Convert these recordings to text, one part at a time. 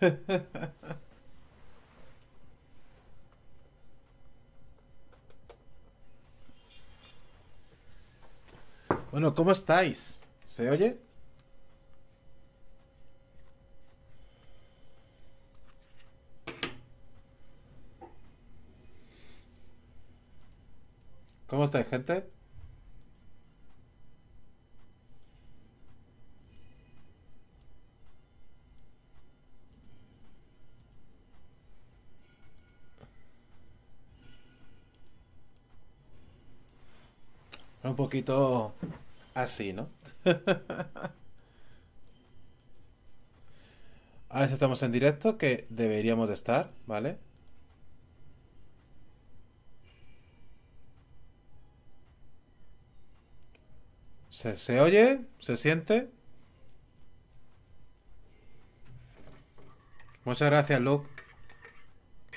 bueno, ¿cómo estáis? ¿Se oye? ¿Cómo estáis, gente? un poquito así, ¿no? Ahora estamos en directo, que deberíamos de estar, ¿vale? ¿Se, ¿Se oye? ¿Se siente? Muchas gracias, Luke.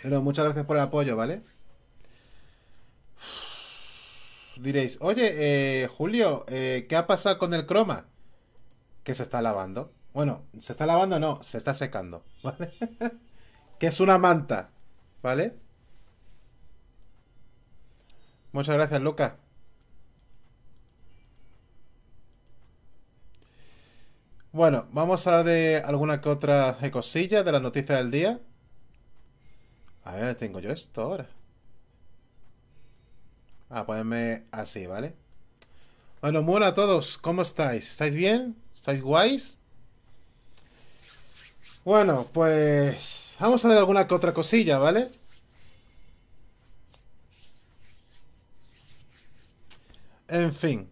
Pero muchas gracias por el apoyo, ¿vale? diréis, oye, eh, Julio, eh, ¿qué ha pasado con el croma? Que se está lavando. Bueno, se está lavando, no, se está secando, ¿vale? que es una manta, ¿vale? Muchas gracias, Luca. Bueno, vamos a hablar de alguna que otra cosilla de las noticias del día. A ver, tengo yo esto ahora a ah, ponerme así, ¿vale? Bueno, bueno a todos, ¿cómo estáis? ¿Estáis bien? ¿Estáis guays? Bueno, pues vamos a ver alguna otra cosilla, ¿vale? En fin.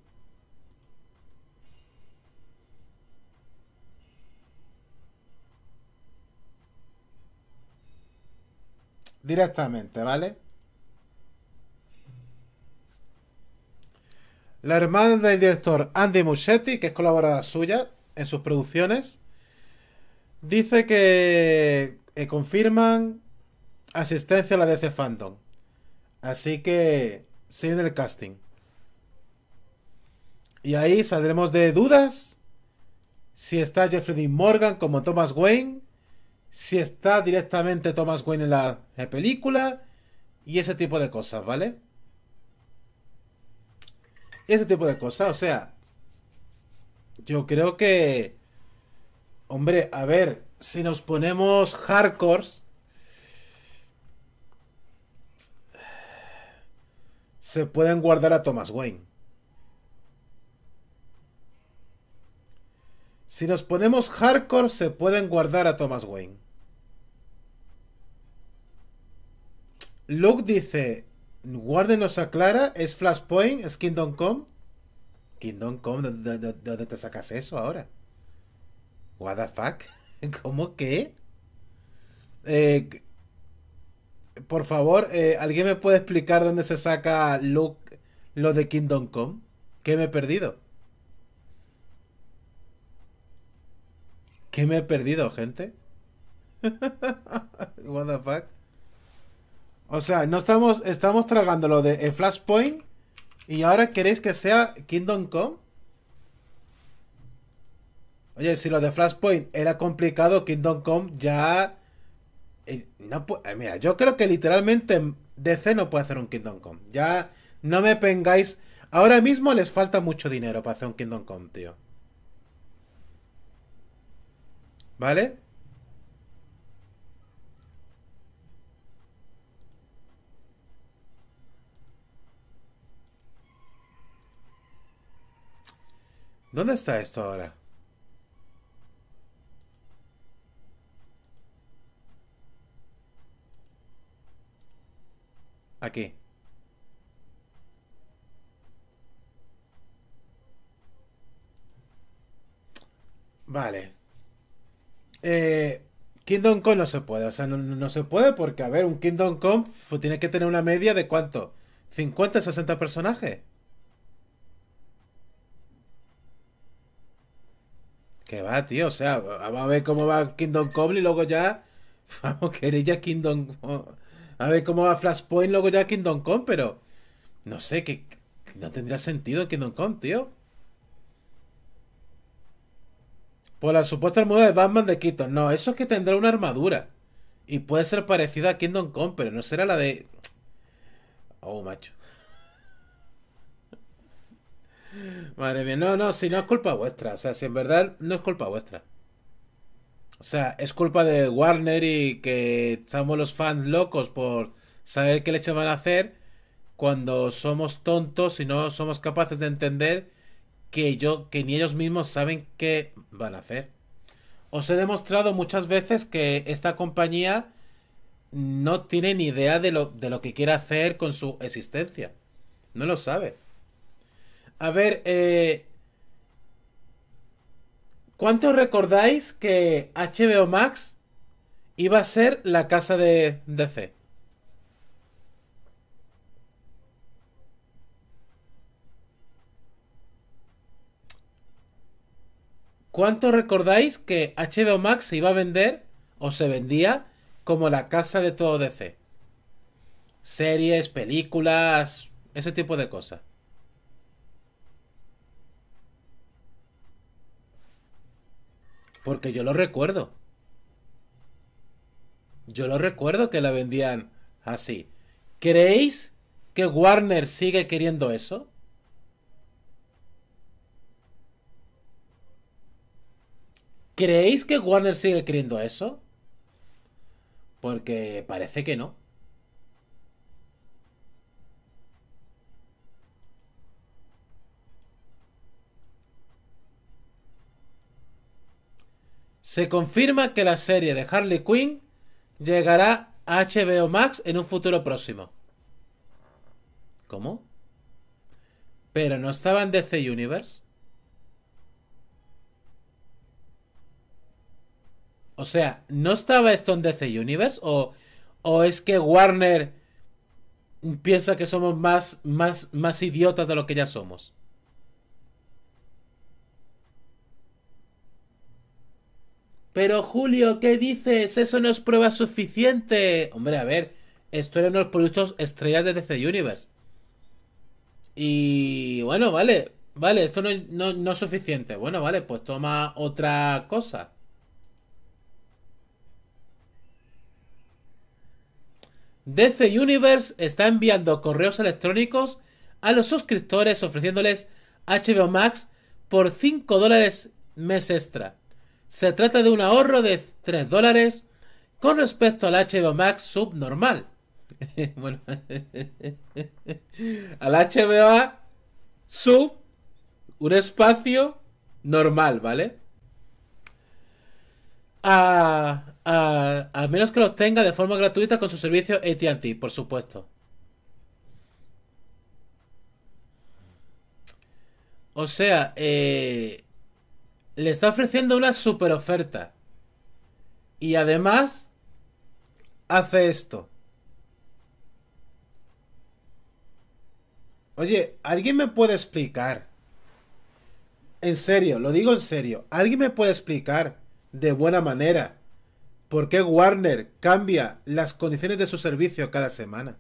Directamente, ¿vale? La hermana del director Andy Muschietti, que es colaboradora suya en sus producciones, dice que confirman asistencia a la DC Phantom. Así que siguen el casting. Y ahí saldremos de dudas si está Jeffrey Dean Morgan como Thomas Wayne, si está directamente Thomas Wayne en la película y ese tipo de cosas, ¿vale? Ese tipo de cosas, o sea, yo creo que, hombre, a ver, si nos ponemos hardcores, se pueden guardar a Thomas Wayne. Si nos ponemos hardcore, se pueden guardar a Thomas Wayne. Luke dice, Warden nos aclara, es Flashpoint, es Kingdom Come. Kingdom Come, ¿de dónde te sacas eso ahora? What the fuck? ¿Cómo que? Eh, por favor, eh, ¿alguien me puede explicar dónde se saca lo, lo de Kingdom Come? ¿Qué me he perdido? ¿Qué me he perdido, gente? What the fuck? O sea, no estamos, estamos tragando lo de eh, Flashpoint y ahora queréis que sea Kingdom Come. Oye, si lo de Flashpoint era complicado, Kingdom Come ya... Eh, no, eh, mira, yo creo que literalmente DC no puede hacer un Kingdom Come. Ya no me pengáis. Ahora mismo les falta mucho dinero para hacer un Kingdom Come, tío. ¿Vale? ¿Dónde está esto ahora? Aquí. Vale. Eh, Kingdom Come no se puede. O sea, no, se puede porque, a ver, un Kingdom Come tiene que tener una media de cuánto? ¿50, 60 personajes? Que va, tío. O sea, vamos a ver cómo va Kingdom Come y luego ya. Vamos, querer ya Kingdom. A ver cómo va Flashpoint, luego ya Kingdom Come, pero. No sé, que. No tendría sentido Kingdom Come, tío. Por la supuesta armadura de Batman de Keaton. No, eso es que tendrá una armadura. Y puede ser parecida a Kingdom Come, pero no será la de. Oh, macho. Madre mía, no, no, si no es culpa vuestra. O sea, si en verdad no es culpa vuestra. O sea, es culpa de Warner y que somos los fans locos por saber qué leche van a hacer cuando somos tontos y no somos capaces de entender que yo, que ni ellos mismos saben qué van a hacer. Os he demostrado muchas veces que esta compañía no tiene ni idea de lo, de lo que quiere hacer con su existencia. No lo sabe. A ver, eh, ¿cuántos recordáis que HBO Max iba a ser la casa de DC? ¿Cuánto recordáis que HBO Max se iba a vender o se vendía como la casa de todo DC? Series, películas, ese tipo de cosas. Porque yo lo recuerdo. Yo lo recuerdo que la vendían así. ¿Creéis que Warner sigue queriendo eso? ¿Creéis que Warner sigue queriendo eso? Porque parece que no. Se confirma que la serie de Harley Quinn llegará a HBO Max en un futuro próximo. ¿Cómo? ¿Pero no estaba en DC Universe? O sea, ¿no estaba esto en DC Universe? ¿O, o es que Warner piensa que somos más, más, más idiotas de lo que ya somos? Pero Julio, ¿qué dices? Eso no es prueba suficiente. Hombre, a ver, esto eran los productos estrellas de DC Universe. Y bueno, vale, vale, esto no, no es suficiente. Bueno, vale, pues toma otra cosa. DC Universe está enviando correos electrónicos a los suscriptores ofreciéndoles HBO Max por 5 dólares mes extra. Se trata de un ahorro de 3 dólares con respecto al HBO Max subnormal. bueno, al HBO sub, un espacio normal, ¿vale? A, menos que lo tenga de forma gratuita con su servicio ATT, por supuesto. O sea, eh, le está ofreciendo una super oferta. Y además, hace esto. Oye, ¿alguien me puede explicar? En serio, lo digo en serio. ¿Alguien me puede explicar de buena manera por qué Warner cambia las condiciones de su servicio cada semana?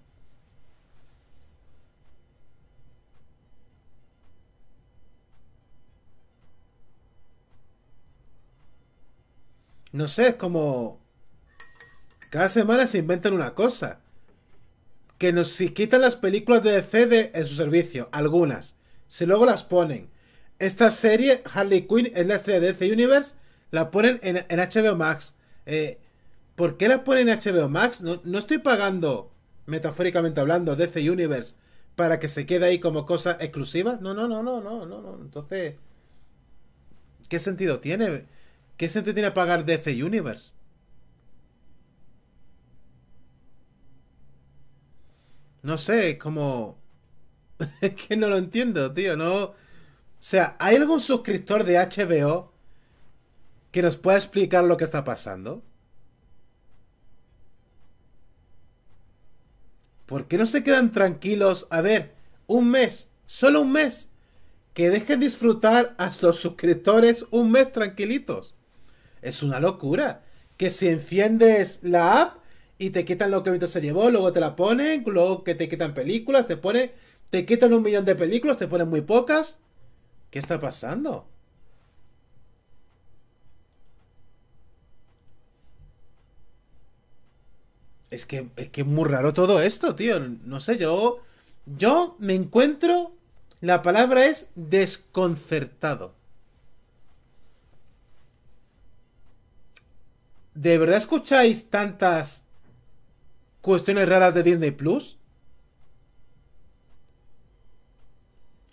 No sé, es como. Cada semana se inventan una cosa. Que nos quitan las películas de DC en su servicio, algunas. Si luego las ponen. Esta serie, Harley Quinn, es la estrella de DC Universe. La ponen en, HBO Max. Eh, ¿Por qué la ponen en HBO Max? No, no estoy pagando, metafóricamente hablando, DC Universe para que se quede ahí como cosa exclusiva. No, no, no, no, no, no, no. Entonces, ¿qué sentido tiene? ¿Qué sentido tiene pagar DC Universe? No sé, es como... es que no lo entiendo, tío, no... O sea, ¿hay algún suscriptor de HBO que nos pueda explicar lo que está pasando? ¿Por qué no se quedan tranquilos? A ver, un mes, solo un mes. Que dejen disfrutar a los suscriptores un mes tranquilitos es una locura. Que si enciendes la app y te quitan lo que ahorita se llevó, luego te la ponen, luego que te quitan películas, te pone, te quitan un millón de películas, te ponen muy pocas. ¿Qué está pasando? Es que, es que muy raro todo esto, tío. No sé, yo. Yo me encuentro. La palabra es desconcertado. ¿de verdad escucháis tantas cuestiones raras de Disney Plus?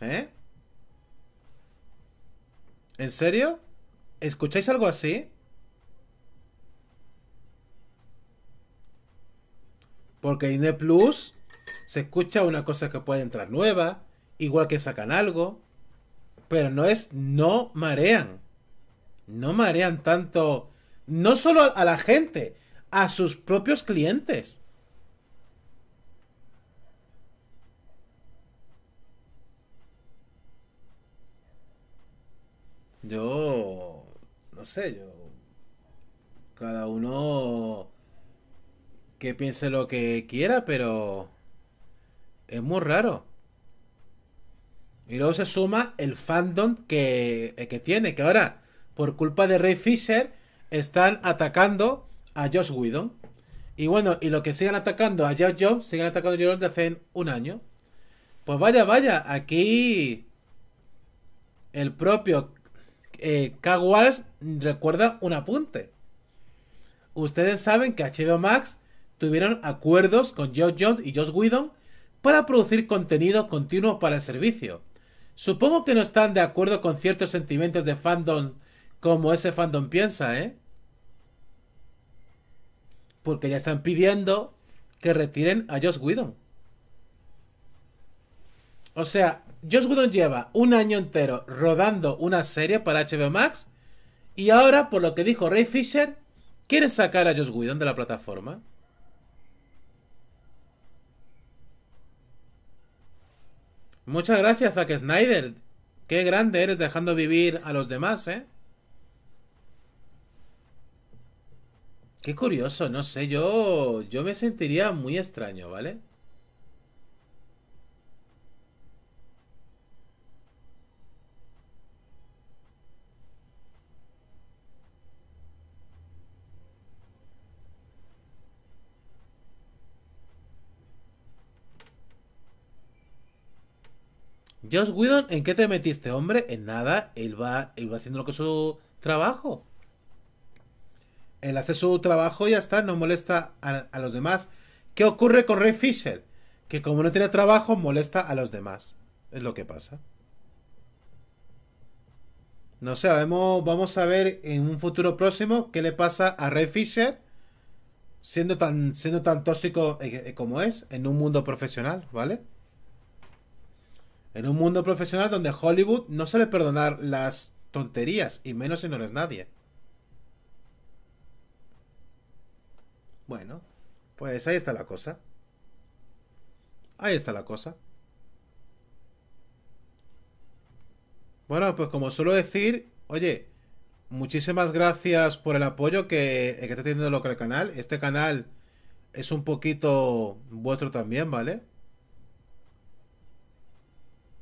¿Eh? ¿En serio? ¿Escucháis algo así? Porque Disney Plus se escucha una cosa que puede entrar nueva, igual que sacan algo, pero no es, no marean. No marean tanto no solo a la gente, a sus propios clientes. Yo, no sé, yo... Cada uno que piense lo que quiera, pero es muy raro. Y luego se suma el fandom que, eh, tiene, que ahora, por culpa de Ray Fisher, están atacando a Josh Whedon. Y bueno, y lo que siguen atacando a Josh Jobs, siguen atacando a Josh de hace un año. Pues vaya, vaya, aquí el propio eh, recuerda un apunte. Ustedes saben que HBO Max tuvieron acuerdos con Josh Jones y Josh Whedon para producir contenido continuo para el servicio. Supongo que no están de acuerdo con ciertos sentimientos de fandom como ese fandom piensa, ¿eh? porque ya están pidiendo que retiren a Josh Whedon. O sea, Josh Whedon lleva un año entero rodando una serie para HBO Max y ahora, por lo que dijo Ray Fisher, quiere sacar a Josh Whedon de la plataforma. Muchas gracias, Zack Snyder. Qué grande eres dejando vivir a los demás, ¿eh? Qué curioso, no sé, yo, yo me sentiría muy extraño, ¿vale? Josh Whedon, ¿en qué te metiste, hombre? En nada, él va, él va haciendo lo que es su trabajo. Él hace su trabajo y ya está, no molesta a, los demás. ¿Qué ocurre con Ray Fisher? Que como no tiene trabajo, molesta a los demás. Es lo que pasa. No sé, vamos, a ver en un futuro próximo qué le pasa a Ray Fisher siendo tan, siendo tan tóxico eh, eh, como es en un mundo profesional, ¿vale? En un mundo profesional donde Hollywood no suele perdonar las tonterías y menos si no eres nadie. Bueno, pues ahí está la cosa. Ahí está la cosa. Bueno, pues como suelo decir, oye, muchísimas gracias por el apoyo que, eh, está teniendo el canal. Este canal es un poquito vuestro también, ¿vale?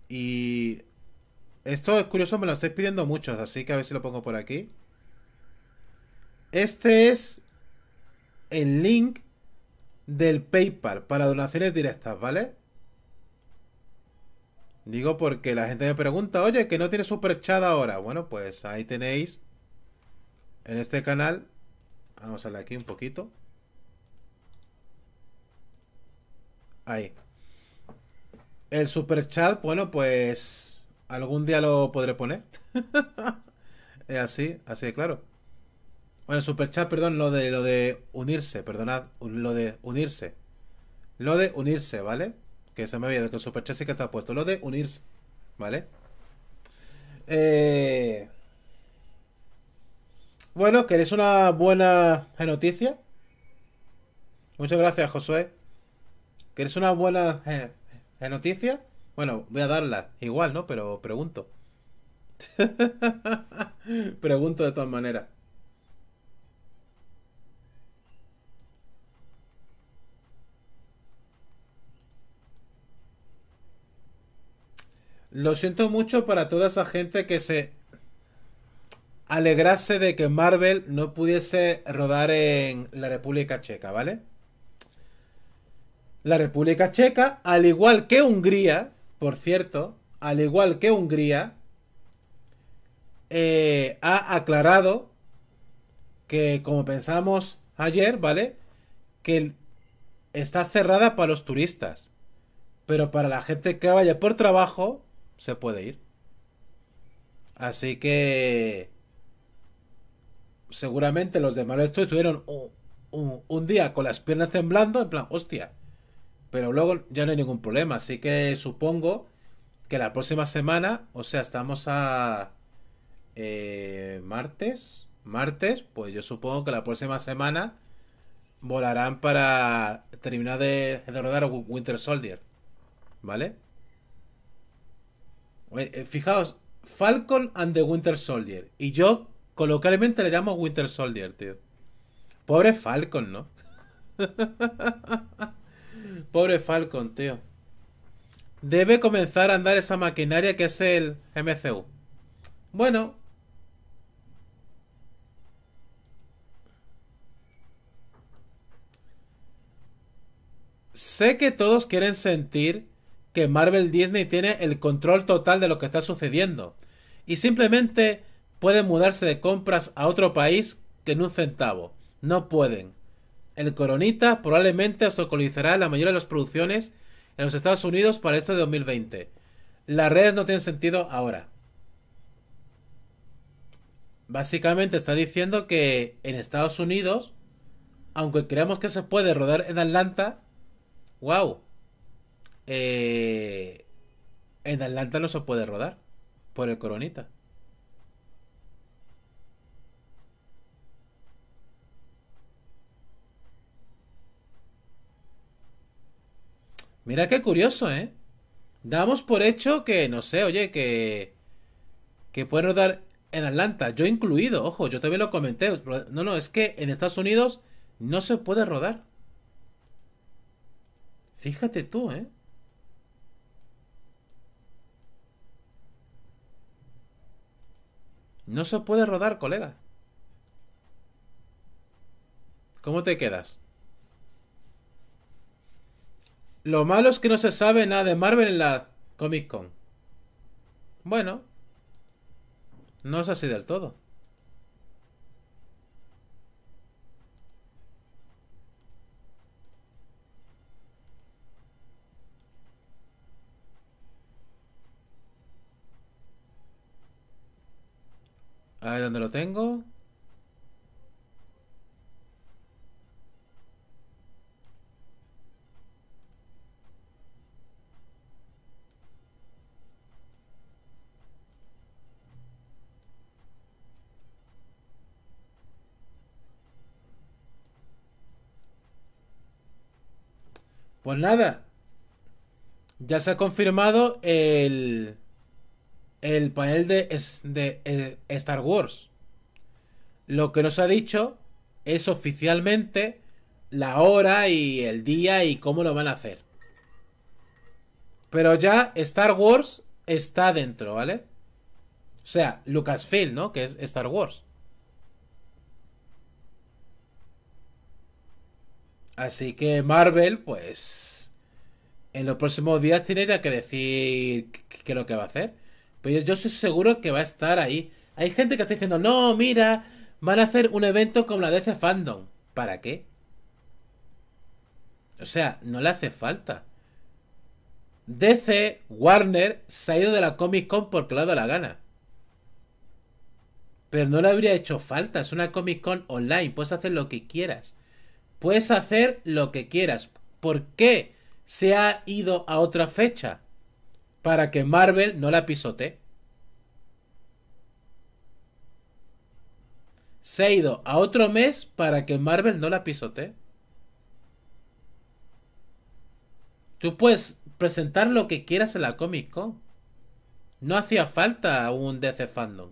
Y esto es curioso, me lo estáis pidiendo muchos, así que a ver si lo pongo por aquí. Este es el link del PayPal para donaciones directas, ¿vale? Digo porque la gente me pregunta, oye, que no tiene Super Chat ahora. Bueno, pues ahí tenéis en este canal. Vamos a darle aquí un poquito. Ahí. El Super Chat, bueno, pues algún día lo podré poner. es así, así de claro. Bueno, superchat, perdón, lo de lo de unirse, perdonad, lo de unirse. Lo de unirse, ¿vale? Que se me había que el superchat sí que está puesto. Lo de unirse, ¿vale? Eh... Bueno, ¿queréis una buena noticia? Muchas gracias, Josué. ¿Queréis una buena eh, eh, noticia? Bueno, voy a darla, igual, ¿no? Pero pregunto. pregunto de todas maneras. Lo siento mucho para toda esa gente que se alegrase de que Marvel no pudiese rodar en la República Checa, ¿vale? La República Checa, al igual que Hungría, por cierto, al igual que Hungría, eh, ha aclarado que, como pensamos ayer, ¿vale? Que está cerrada para los turistas. Pero para la gente que vaya por trabajo, se puede ir. Así que seguramente los de esto estuvieron un, día con las piernas temblando, en plan, hostia. Pero luego ya no hay ningún problema, así que supongo que la próxima semana, o sea, estamos a eh, martes, martes, pues yo supongo que la próxima semana volarán para terminar de, de rodar Winter Soldier, ¿vale? Eh, fijaos, Falcon and the Winter Soldier. Y yo coloquialmente le llamo Winter Soldier, tío. Pobre Falcon, ¿no? Pobre Falcon, tío. Debe comenzar a andar esa maquinaria que es el MCU. Bueno. Sé que todos quieren sentir que Marvel Disney tiene el control total de lo que está sucediendo y simplemente pueden mudarse de compras a otro país que en un centavo. No pueden. El coronita probablemente obstaculizará la mayoría de las producciones en los Estados Unidos para este 2020. Las redes no tienen sentido ahora. Básicamente está diciendo que en Estados Unidos, aunque creamos que se puede rodar en Atlanta, wow, eh, en Atlanta no se puede rodar por el coronita. Mira qué curioso, ¿eh? Damos por hecho que, no sé, oye, que. Que puede rodar en Atlanta, yo incluido, ojo, yo también lo comenté. No, no, es que en Estados Unidos no se puede rodar. Fíjate tú, ¿eh? No se puede rodar, colega. ¿Cómo te quedas? Lo malo es que no se sabe nada de Marvel en la Comic Con. Bueno, no es así del todo. dónde lo tengo. Pues nada, ya se ha confirmado el el panel de, eh, Star Wars. Lo que nos ha dicho es oficialmente la hora y el día y cómo lo van a hacer. Pero ya Star Wars está dentro, ¿vale? O sea, Lucasfilm, ¿no? Que es Star Wars. Así que Marvel, pues... En los próximos días tiene ya que decir qué es lo que va a hacer yo, soy seguro que va a estar ahí. Hay gente que está diciendo, no, mira, van a hacer un evento como la DC fandom. ¿Para qué? O sea, no le hace falta. DC, Warner, se ha ido de la Comic Con porque le ha dado la gana. Pero no le habría hecho falta. Es una Comic Con online. Puedes hacer lo que quieras. Puedes hacer lo que quieras. ¿Por qué se ha ido a otra fecha? para que Marvel no la pisote Se ha ido a otro mes para que Marvel no la pisote Tú puedes presentar lo que quieras en la Comic Con. No hacía falta un DC Fandom.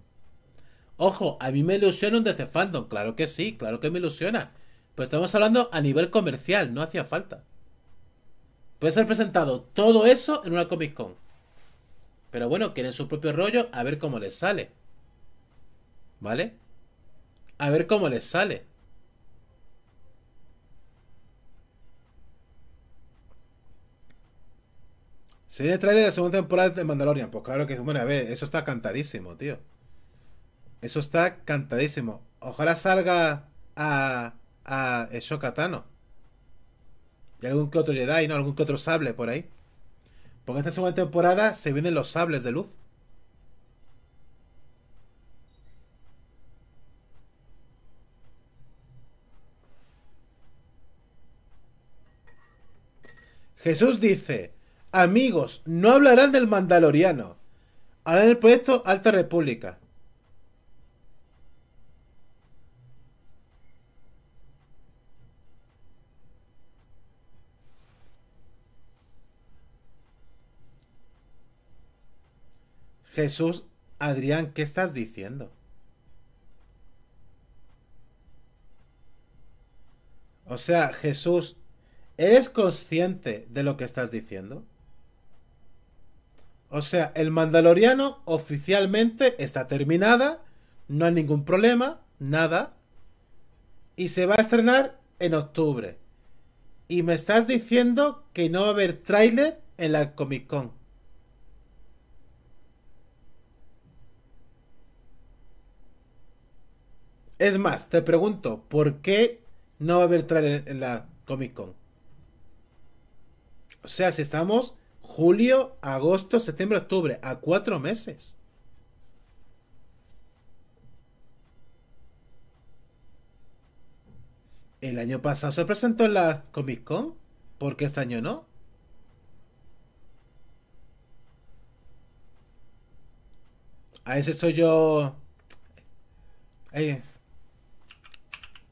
Ojo, a mí me ilusiona un DC Fandom. Claro que sí, claro que me ilusiona. Pues estamos hablando a nivel comercial, no hacía falta. Puede ser presentado todo eso en una Comic Con. Pero bueno, quieren su propio rollo, a ver cómo les sale. ¿Vale? A ver cómo les sale. Se viene trailer de la segunda temporada de Mandalorian. Pues claro que, bueno, a ver, eso está cantadísimo, tío. Eso está cantadísimo. Ojalá salga a, a Shoka Y algún que otro Jedi, ¿no? Algún que otro sable por ahí. Porque esta segunda temporada se vienen los sables de luz. Jesús dice, amigos, no hablarán del mandaloriano. Hablarán del proyecto Alta República. Jesús, Adrián, ¿qué estás diciendo? O sea, Jesús, ¿eres consciente de lo que estás diciendo? O sea, el Mandaloriano oficialmente está terminada, no hay ningún problema, nada, y se va a estrenar en octubre. Y me estás diciendo que no va a haber tráiler en la Comic Con. Es más, te pregunto, ¿por qué no va a haber trailer en la Comic Con? O sea, si estamos julio, agosto, septiembre, octubre, a cuatro meses. El año pasado se presentó en la Comic Con, ¿por qué este año no? A ese estoy yo.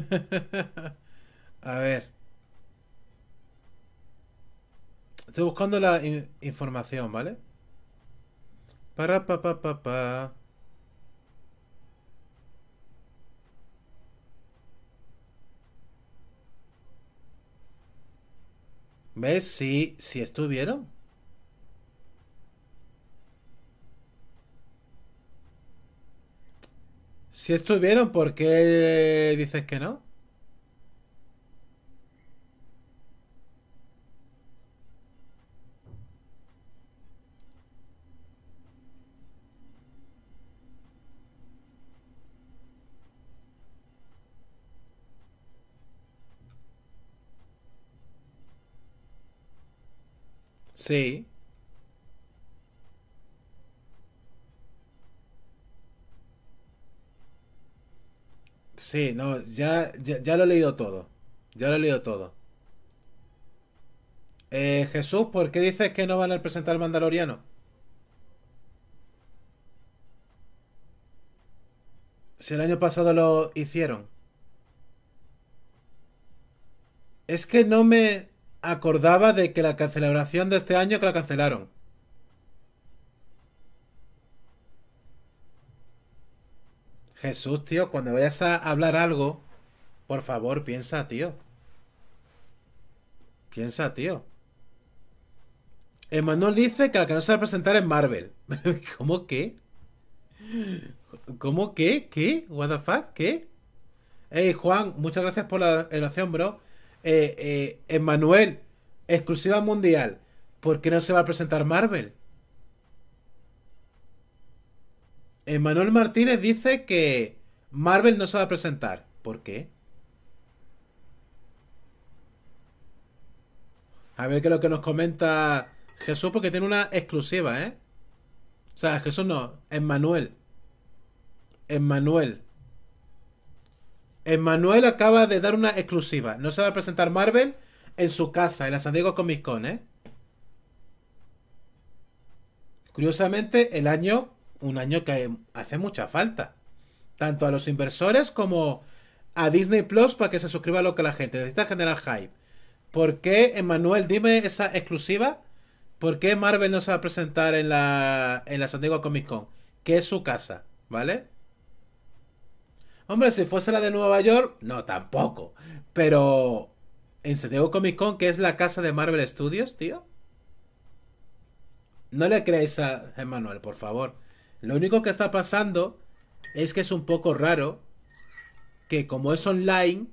a ver. Estoy buscando la información, ¿vale? Para pa pa pa pa. ¿Ves? Sí, sí estuvieron. Si estuvieron, ¿por qué dices que no? Sí. Sí, no, ya, ya, lo he leído todo. Ya lo he leído todo. Eh, Jesús, ¿por qué dices que no van a presentar el Mandaloriano? Si el año pasado lo hicieron. Es que no me acordaba de que la cancelación de este año que la cancelaron. Jesús, tío, cuando vayas a hablar algo, por favor, piensa, tío. Piensa, tío. Emanuel dice que la que no se va a presentar es Marvel. ¿Cómo qué? ¿Cómo qué? ¿Qué? ¿What the fuck? ¿Qué? Ey, Juan, muchas gracias por la relación, bro. Emanuel, eh, eh, exclusiva mundial. ¿Por qué no se va a presentar Marvel? Emmanuel Martínez dice que Marvel no se va a presentar. ¿Por qué? A ver qué es lo que nos comenta Jesús, porque tiene una exclusiva, ¿eh? O sea, Jesús no, Emmanuel. Emmanuel. Emmanuel acaba de dar una exclusiva. No se va a presentar Marvel en su casa, en la San Diego Comic Con, ¿eh? Curiosamente, el año un año que hace mucha falta. Tanto a los inversores como a Disney Plus para que se suscriba a lo que la gente necesita generar hype. ¿Por qué, Emanuel, dime esa exclusiva? ¿Por qué Marvel no se va a presentar en la, en la San Diego Comic Con? Que es su casa, ¿vale? Hombre, si fuese la de Nueva York, no, tampoco. Pero en San Diego Comic Con, que es la casa de Marvel Studios, tío. No le creéis a Emanuel, por favor. Lo único que está pasando es que es un poco raro que como es online,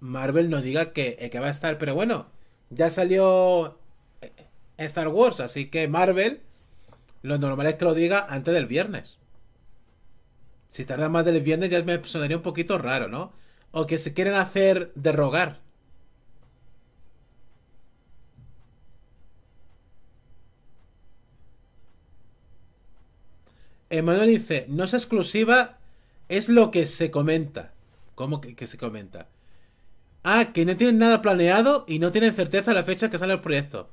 Marvel no diga que, eh, que va a estar. Pero bueno, ya salió eh, Star Wars, así que Marvel, lo normal es que lo diga antes del viernes. Si tarda más del viernes ya me sonaría un poquito raro, ¿no? O que se quieren hacer derrogar. Emanuel dice, no es exclusiva, es lo que se comenta. ¿Cómo que, se comenta? Ah, que no tienen nada planeado y no tienen certeza la fecha que sale el proyecto.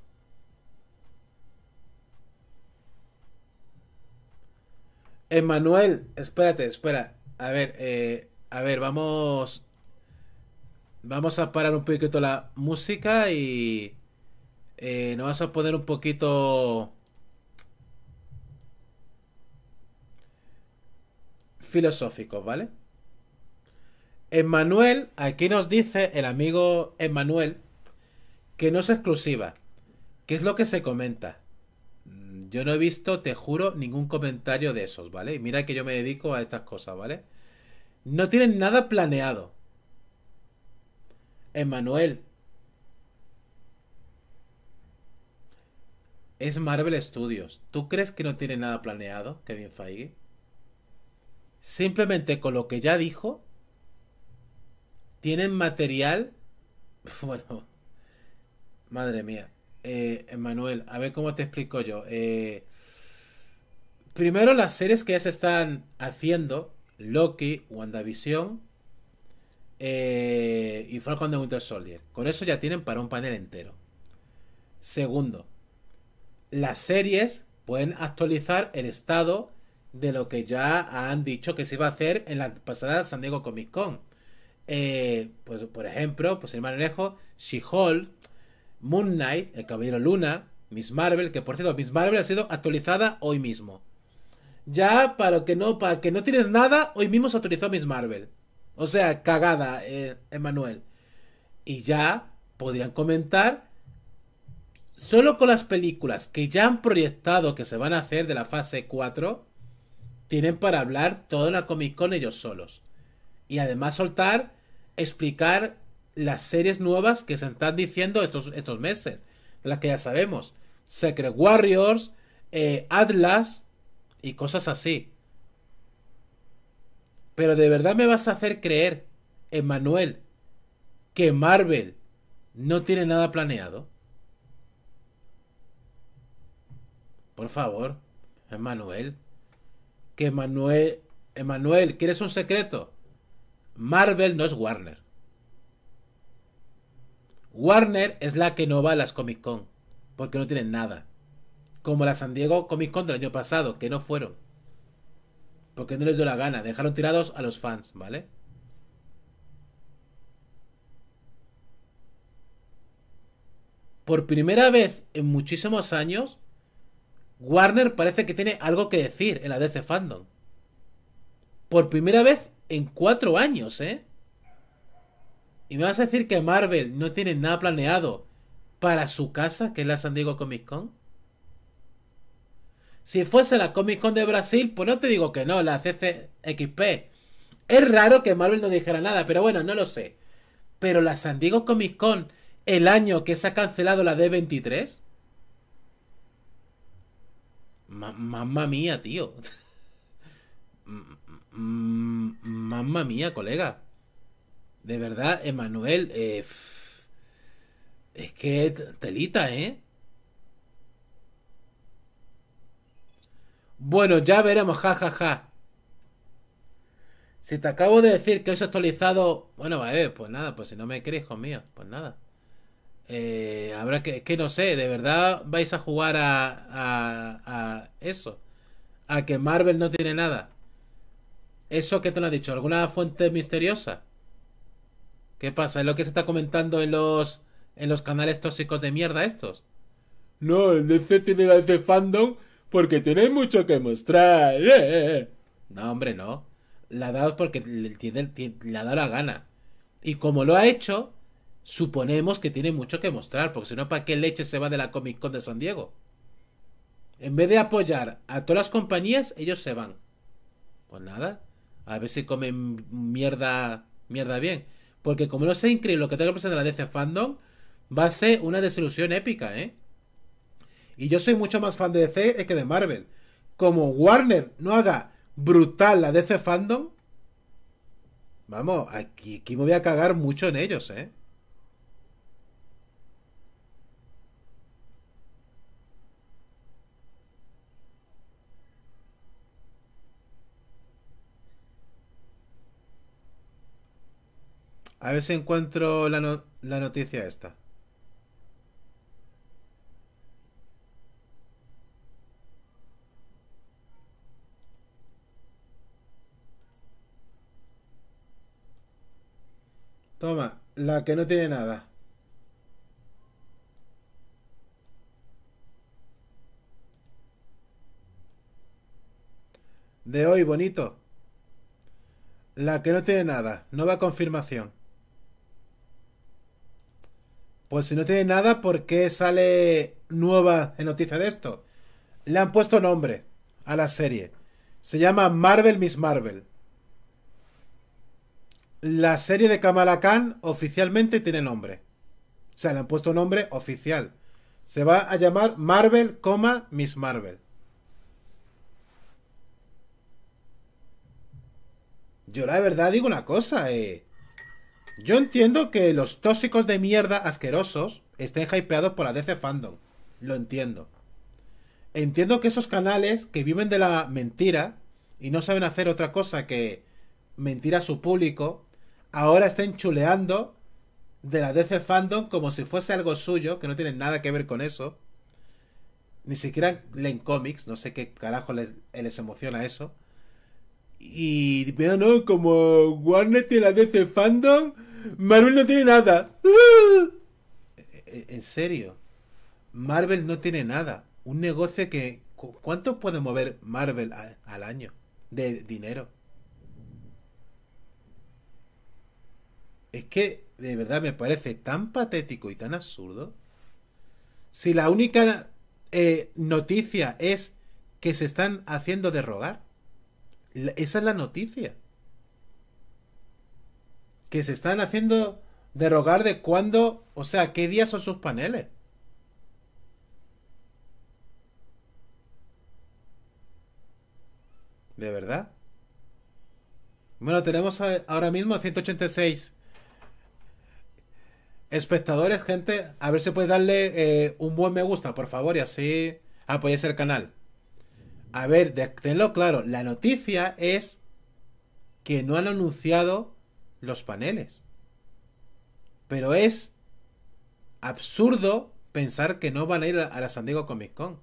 Emanuel, espérate, espera. A ver, eh, a ver, vamos. Vamos a parar un poquito la música y. Eh, nos vamos a poner un poquito. filosóficos, ¿vale? Emmanuel, aquí nos dice el amigo Emmanuel, que no es exclusiva. ¿Qué es lo que se comenta? Mm, yo no he visto, te juro, ningún comentario de esos, ¿vale? Y mira que yo me dedico a estas cosas, ¿vale? No tienen nada planeado. Emmanuel. Es Marvel Studios. ¿Tú crees que no tiene nada planeado, Kevin Feige? simplemente con lo que ya dijo, tienen material. Bueno, madre mía. Eh, Emanuel, a ver cómo te explico yo. Eh, primero, las series que ya se están haciendo: Loki, WandaVision eh, y Falcon de Winter Soldier. Con eso ya tienen para un panel entero. Segundo, las series pueden actualizar el estado de lo que ya han dicho que se iba a hacer en la pasada San Diego Comic Con. Eh, pues, por ejemplo, pues el más lejos, She-Hulk, Moon Knight, El Caballero Luna, Miss Marvel, que por cierto, Miss Marvel ha sido actualizada hoy mismo. Ya para que no, para que no tienes nada, hoy mismo se actualizó Miss Marvel. O sea, cagada, Emanuel. Eh, y ya podrían comentar solo con las películas que ya han proyectado que se van a hacer de la fase 4 tienen para hablar toda la Comic Con ellos solos. Y además soltar, explicar las series nuevas que se están diciendo estos, estos meses, las que ya sabemos. Secret Warriors, eh, Atlas y cosas así. Pero de verdad me vas a hacer creer, Emanuel, que Marvel no tiene nada planeado. Por favor, Emanuel que Emanuel, ¿quieres un secreto? Marvel no es Warner. Warner es la que no va a las Comic Con, porque no tienen nada. Como la San Diego Comic Con del año pasado, que no fueron. Porque no les dio la gana, dejaron tirados a los fans, ¿vale? Por primera vez en muchísimos años, Warner parece que tiene algo que decir en la DC Fandom. Por primera vez en cuatro años, ¿eh? Y me vas a decir que Marvel no tiene nada planeado para su casa, que es la San Diego Comic Con. Si fuese la Comic Con de Brasil, pues no te digo que no, la CCXP. Es raro que Marvel no dijera nada, pero bueno, no lo sé. Pero la San Diego Comic Con, el año que se ha cancelado la D23, mamma mía, tío. Mm, mamma mía, colega. De verdad, Emanuel, eh, es que telita, ¿eh? Bueno, ya veremos, jajaja. Ja, Si te acabo de decir que os he actualizado... Bueno, vale, pues nada, pues si no me crees, hijo mío, pues nada. Eh, habrá que, que no sé, de verdad vais a jugar a, a, a, eso, a que Marvel no tiene nada. ¿Eso que te lo ha dicho? ¿Alguna fuente misteriosa? ¿Qué pasa? ¿Es lo que se está comentando en los, en los canales tóxicos de mierda estos? No, el DC tiene la DC Fandom porque tiene mucho que mostrar. Eh, eh, no, hombre, no. La ha dado porque le, tiene, le ha la gana. Y como lo ha hecho, Suponemos que tiene mucho que mostrar, porque si no, ¿para qué leche se va de la Comic Con de San Diego? En vez de apoyar a todas las compañías, ellos se van. Pues nada, a ver si comen mierda, mierda bien. Porque como no sea increíble lo que tenga que presentar la DC Fandom, va a ser una desilusión épica, ¿eh? Y yo soy mucho más fan de DC que de Marvel. Como Warner no haga brutal la DC Fandom, vamos, aquí, aquí me voy a cagar mucho en ellos, ¿eh? A ver si encuentro la, la noticia esta. Toma, la que no tiene nada. De hoy, bonito. La que no tiene nada. Nueva confirmación. Pues si no tiene nada, ¿por qué sale nueva en noticia de esto? Le han puesto nombre a la serie. Se llama Marvel Miss Marvel. La serie de Kamala Khan oficialmente tiene nombre. O sea, le han puesto nombre oficial. Se va a llamar Marvel, Miss Marvel. Yo la verdad digo una cosa, eh. Yo entiendo que los tóxicos de mierda asquerosos estén hypeados por la DC Fandom. Lo entiendo. Entiendo que esos canales que viven de la mentira y no saben hacer otra cosa que mentir a su público, ahora estén chuleando de la DC Fandom como si fuese algo suyo, que no tiene nada que ver con eso. Ni siquiera leen cómics, no sé qué carajo les, emociona eso. Y ¿no? Como Warner y la DC Fandom Marvel no tiene nada. ¿En serio? Marvel no tiene nada. Un negocio que... ¿Cuánto puede mover Marvel al año de dinero? Es que de verdad me parece tan patético y tan absurdo. Si la única eh, noticia es que se están haciendo derrogar. Esa es la noticia que se están haciendo derogar de cuándo, o sea, qué días son sus paneles. ¿De verdad? Bueno, tenemos ahora mismo 186 espectadores, gente. A ver si puede darle eh, un buen me gusta, por favor, y así apoyes el canal. A ver, tenlo claro, la noticia es que no han anunciado los paneles. Pero es absurdo pensar que no van a ir a la San Diego Comic Con.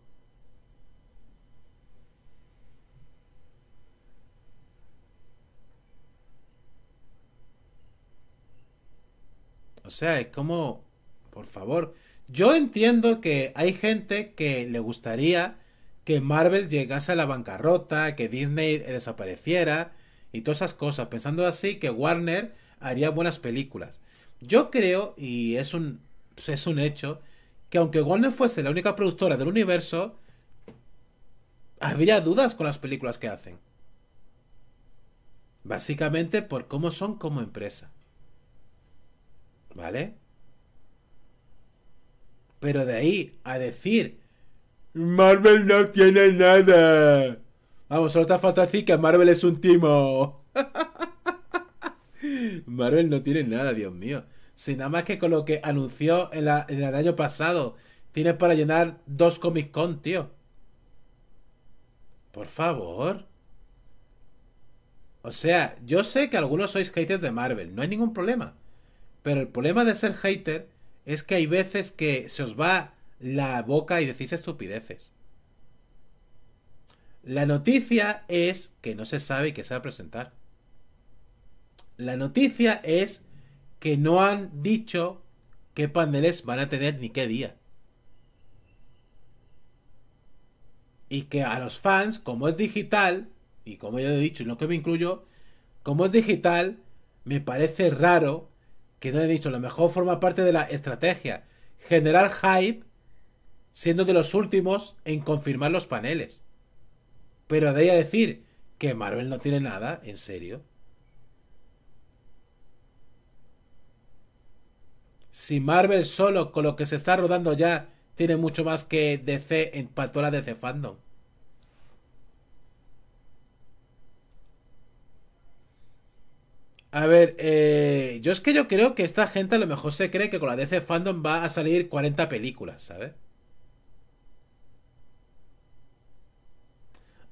O sea, es como, por favor, yo entiendo que hay gente que le gustaría que Marvel llegase a la bancarrota, que Disney desapareciera, y todas esas cosas, pensando así que Warner haría buenas películas. Yo creo, y es un, es un hecho, que aunque Warner fuese la única productora del universo, habría dudas con las películas que hacen. Básicamente por cómo son como empresa. ¿Vale? Pero de ahí a decir, Marvel no tiene nada. Vamos, solo te falta decir que Marvel es un timo. Marvel no tiene nada, Dios mío. Si nada más que con lo que anunció en, el año pasado, tienes para llenar dos Comic Con, tío. Por favor. O sea, yo sé que algunos sois haters de Marvel, no hay ningún problema. Pero el problema de ser hater es que hay veces que se os va la boca y decís estupideces. La noticia es que no se sabe qué se va a presentar. La noticia es que no han dicho qué paneles van a tener ni qué día. Y que a los fans, como es digital, y como yo he dicho, y lo que me incluyo, como es digital, me parece raro que no hayan dicho, a lo mejor forma parte de la estrategia, generar hype siendo de los últimos en confirmar los paneles. Pero de ahí a decir que Marvel no tiene nada, en serio. Si Marvel solo con lo que se está rodando ya tiene mucho más que DC en para toda la DC fandom. A ver, eh, yo es que yo creo que esta gente a lo mejor se cree que con la DC Fandom va a salir 40 películas, ¿sabes?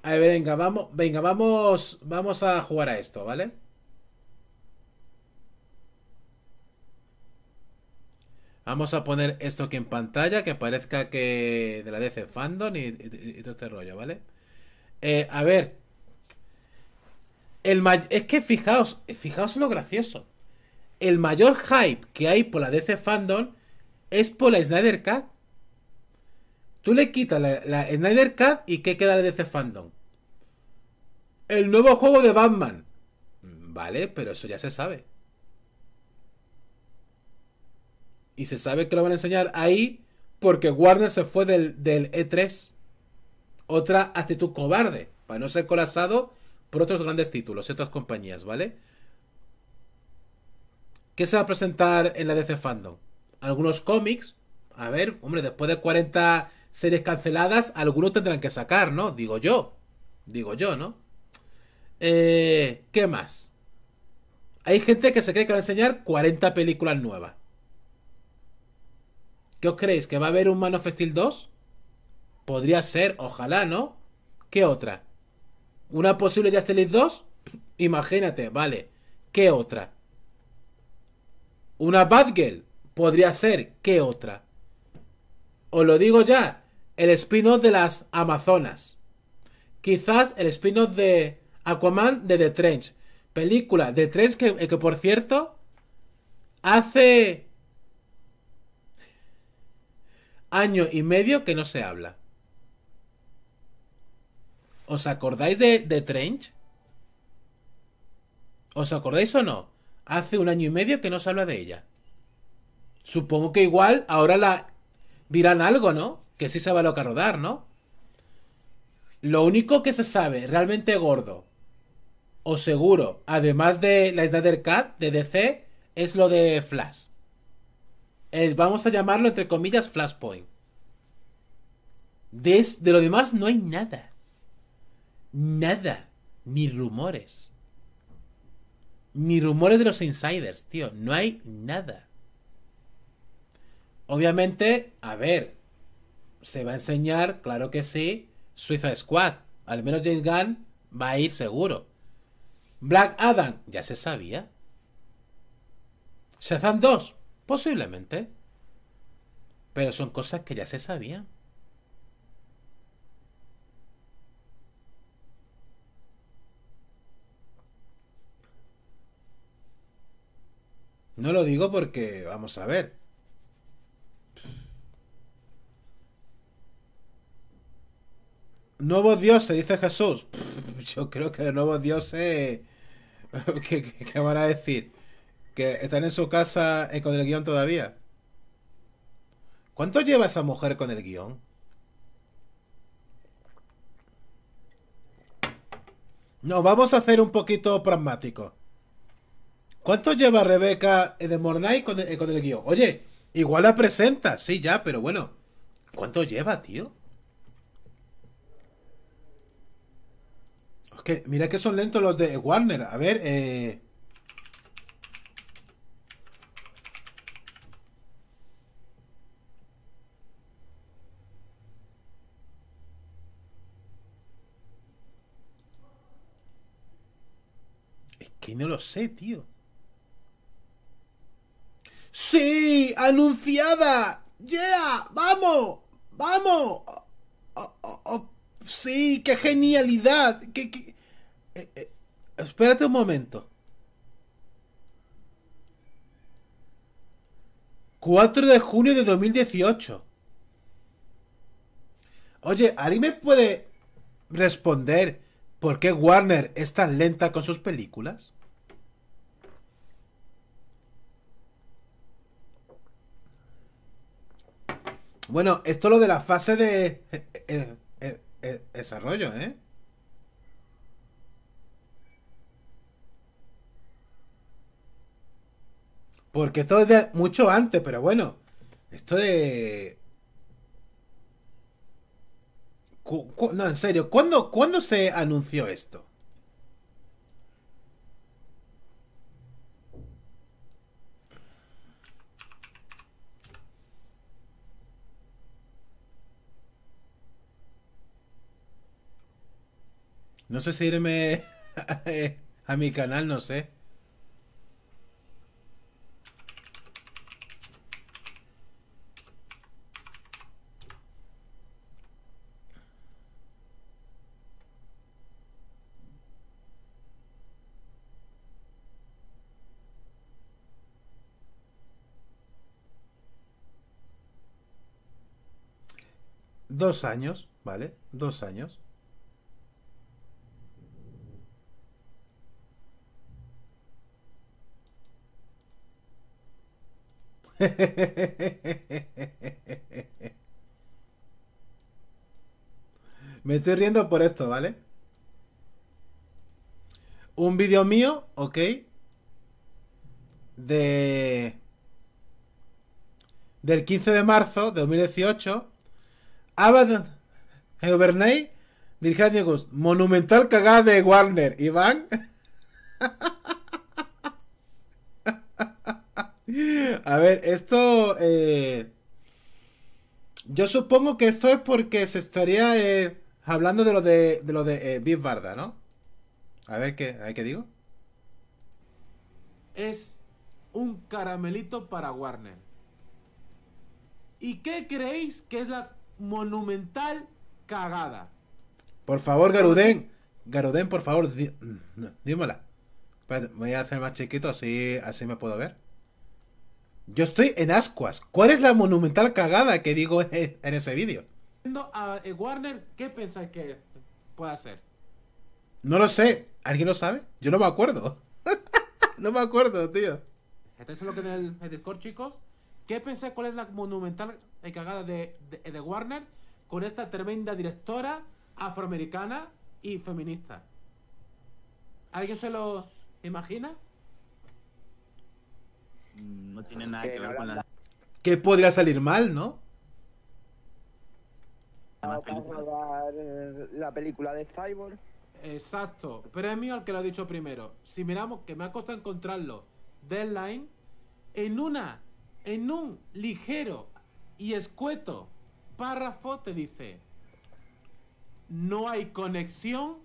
A ver, venga, vamos, venga, vamos, vamos a jugar a esto, ¿vale? Vamos a poner esto aquí en pantalla, que parezca que de la DC Fandom y, todo este rollo, ¿vale? Eh, a ver. El es que fijaos, fijaos lo gracioso. El mayor hype que hay por la DC Fandom es por la Snyder Cat. Tú le quitas la, Snyder Cat y ¿qué queda la DC Fandom? el nuevo juego de Batman. Vale, pero eso ya se sabe. Y se sabe que lo van a enseñar ahí porque Warner se fue del, E3. E Otra actitud cobarde, para no ser colasado por otros grandes títulos y otras compañías, ¿vale? ¿Qué se va a presentar en la DC Fandom? Algunos cómics. A ver, hombre, después de 40 series canceladas, algunos tendrán que sacar, ¿no? Digo yo. Digo yo, ¿no? Eh, ¿Qué más? Hay gente que se cree que va a enseñar 40 películas nuevas. ¿Qué os creéis? ¿Que va a haber un Man of Steel 2? Podría ser, ojalá, ¿no? ¿Qué otra? ¿Una posible Justice League 2? Imagínate, vale. ¿Qué otra? ¿Una Batgirl? Podría ser, ¿qué otra? Os lo digo ya, el spin-off de las Amazonas. Quizás el spin-off de Aquaman de The Trench. Película de Trench eh, que, por cierto, hace año y medio que no se habla. ¿Os acordáis de, The Trench? ¿Os acordáis o no? Hace un año y medio que no se habla de ella. Supongo que igual ahora la dirán algo, ¿no? Que sí se va a lo rodar, ¿no? Lo único que se sabe realmente gordo o seguro, además de la Isla de Cat de DC, es lo de Flash. vamos a llamarlo entre comillas Flashpoint. De, de lo demás no hay nada. Nada. Ni rumores. Ni rumores de los insiders, tío. No hay nada. Obviamente, a ver. Se va a enseñar, claro que sí, Suiza Squad. Al menos James Gunn va a ir seguro. Black Adam, ya se sabía. Shazam dos posiblemente. Pero son cosas que ya se sabían. No lo digo porque, vamos a ver. Nuevos dioses, dice Jesús. Yo creo que nuevo dios dioses ¿Qué, van a decir? ¿Que están en su casa eh, con el guión todavía? ¿Cuánto lleva esa mujer con el guión? No, vamos a hacer un poquito pragmático. ¿Cuánto lleva Rebeca eh, de Mornay con el, eh, con el guión? Oye, igual la presenta, sí, ya, pero bueno. ¿Cuánto lleva, tío? mira que son lentos los de Warner. A ver, eh... Es que no lo sé, tío. ¡Sí! ¡Anunciada! ¡Yeah! ¡Vamos! ¡Vamos! Oh, oh, oh, ¡Sí! ¡Qué genialidad! ¡Qué, qué genialidad qué eh, eh, espérate un momento. 4 de junio de 2018. Oye, ¿Ari me puede responder por qué Warner es tan lenta con sus películas? Bueno, esto lo de la fase de eh, desarrollo, ¿eh? Porque esto es de mucho antes, pero bueno. Esto de. no, en serio, ¿cuándo, ¿cuándo se anunció esto? No sé si irme a mi canal, no sé. dos años, ¿vale? Dos años. Me estoy riendo por esto, ¿vale? Un vídeo mío, ok. De... Del 15 de marzo de 2018 Abaddon, Overnight, Dirigida Monumental cagada de Warner. Iván. A ver, esto. Eh, yo supongo que esto es porque se estaría eh, hablando de lo de, de, lo de Barda, eh, ¿no? A ver qué, ¿hay que digo. Es un caramelito para Warner. ¿Y qué creéis que es la monumental cagada. Por favor, Garudén. Garudén, por favor, mm, Dímela Voy a hacer más chiquito, así, así me puedo ver. Yo estoy en ascuas. ¿Cuál es la monumental cagada que digo en ese vídeo? Eh, Warner, ¿qué que puede hacer? No lo sé. ¿Alguien lo sabe? Yo no me acuerdo. no me acuerdo, tío. ¿Estáis es lo que el, chicos. ¿Qué pensáis? cuál es la monumental cagada de, de, Warner con esta tremenda directora afroamericana y feminista? ¿Alguien se lo imagina? Mm, no tiene nada que ver con la... ¿Qué podría salir mal, no? La película. Eh, la película de Cyborg. Exacto. Premio al que lo he dicho primero. Si miramos que me ha costado encontrarlo, Deadline, en una en un ligero y escueto párrafo te dice, no hay conexión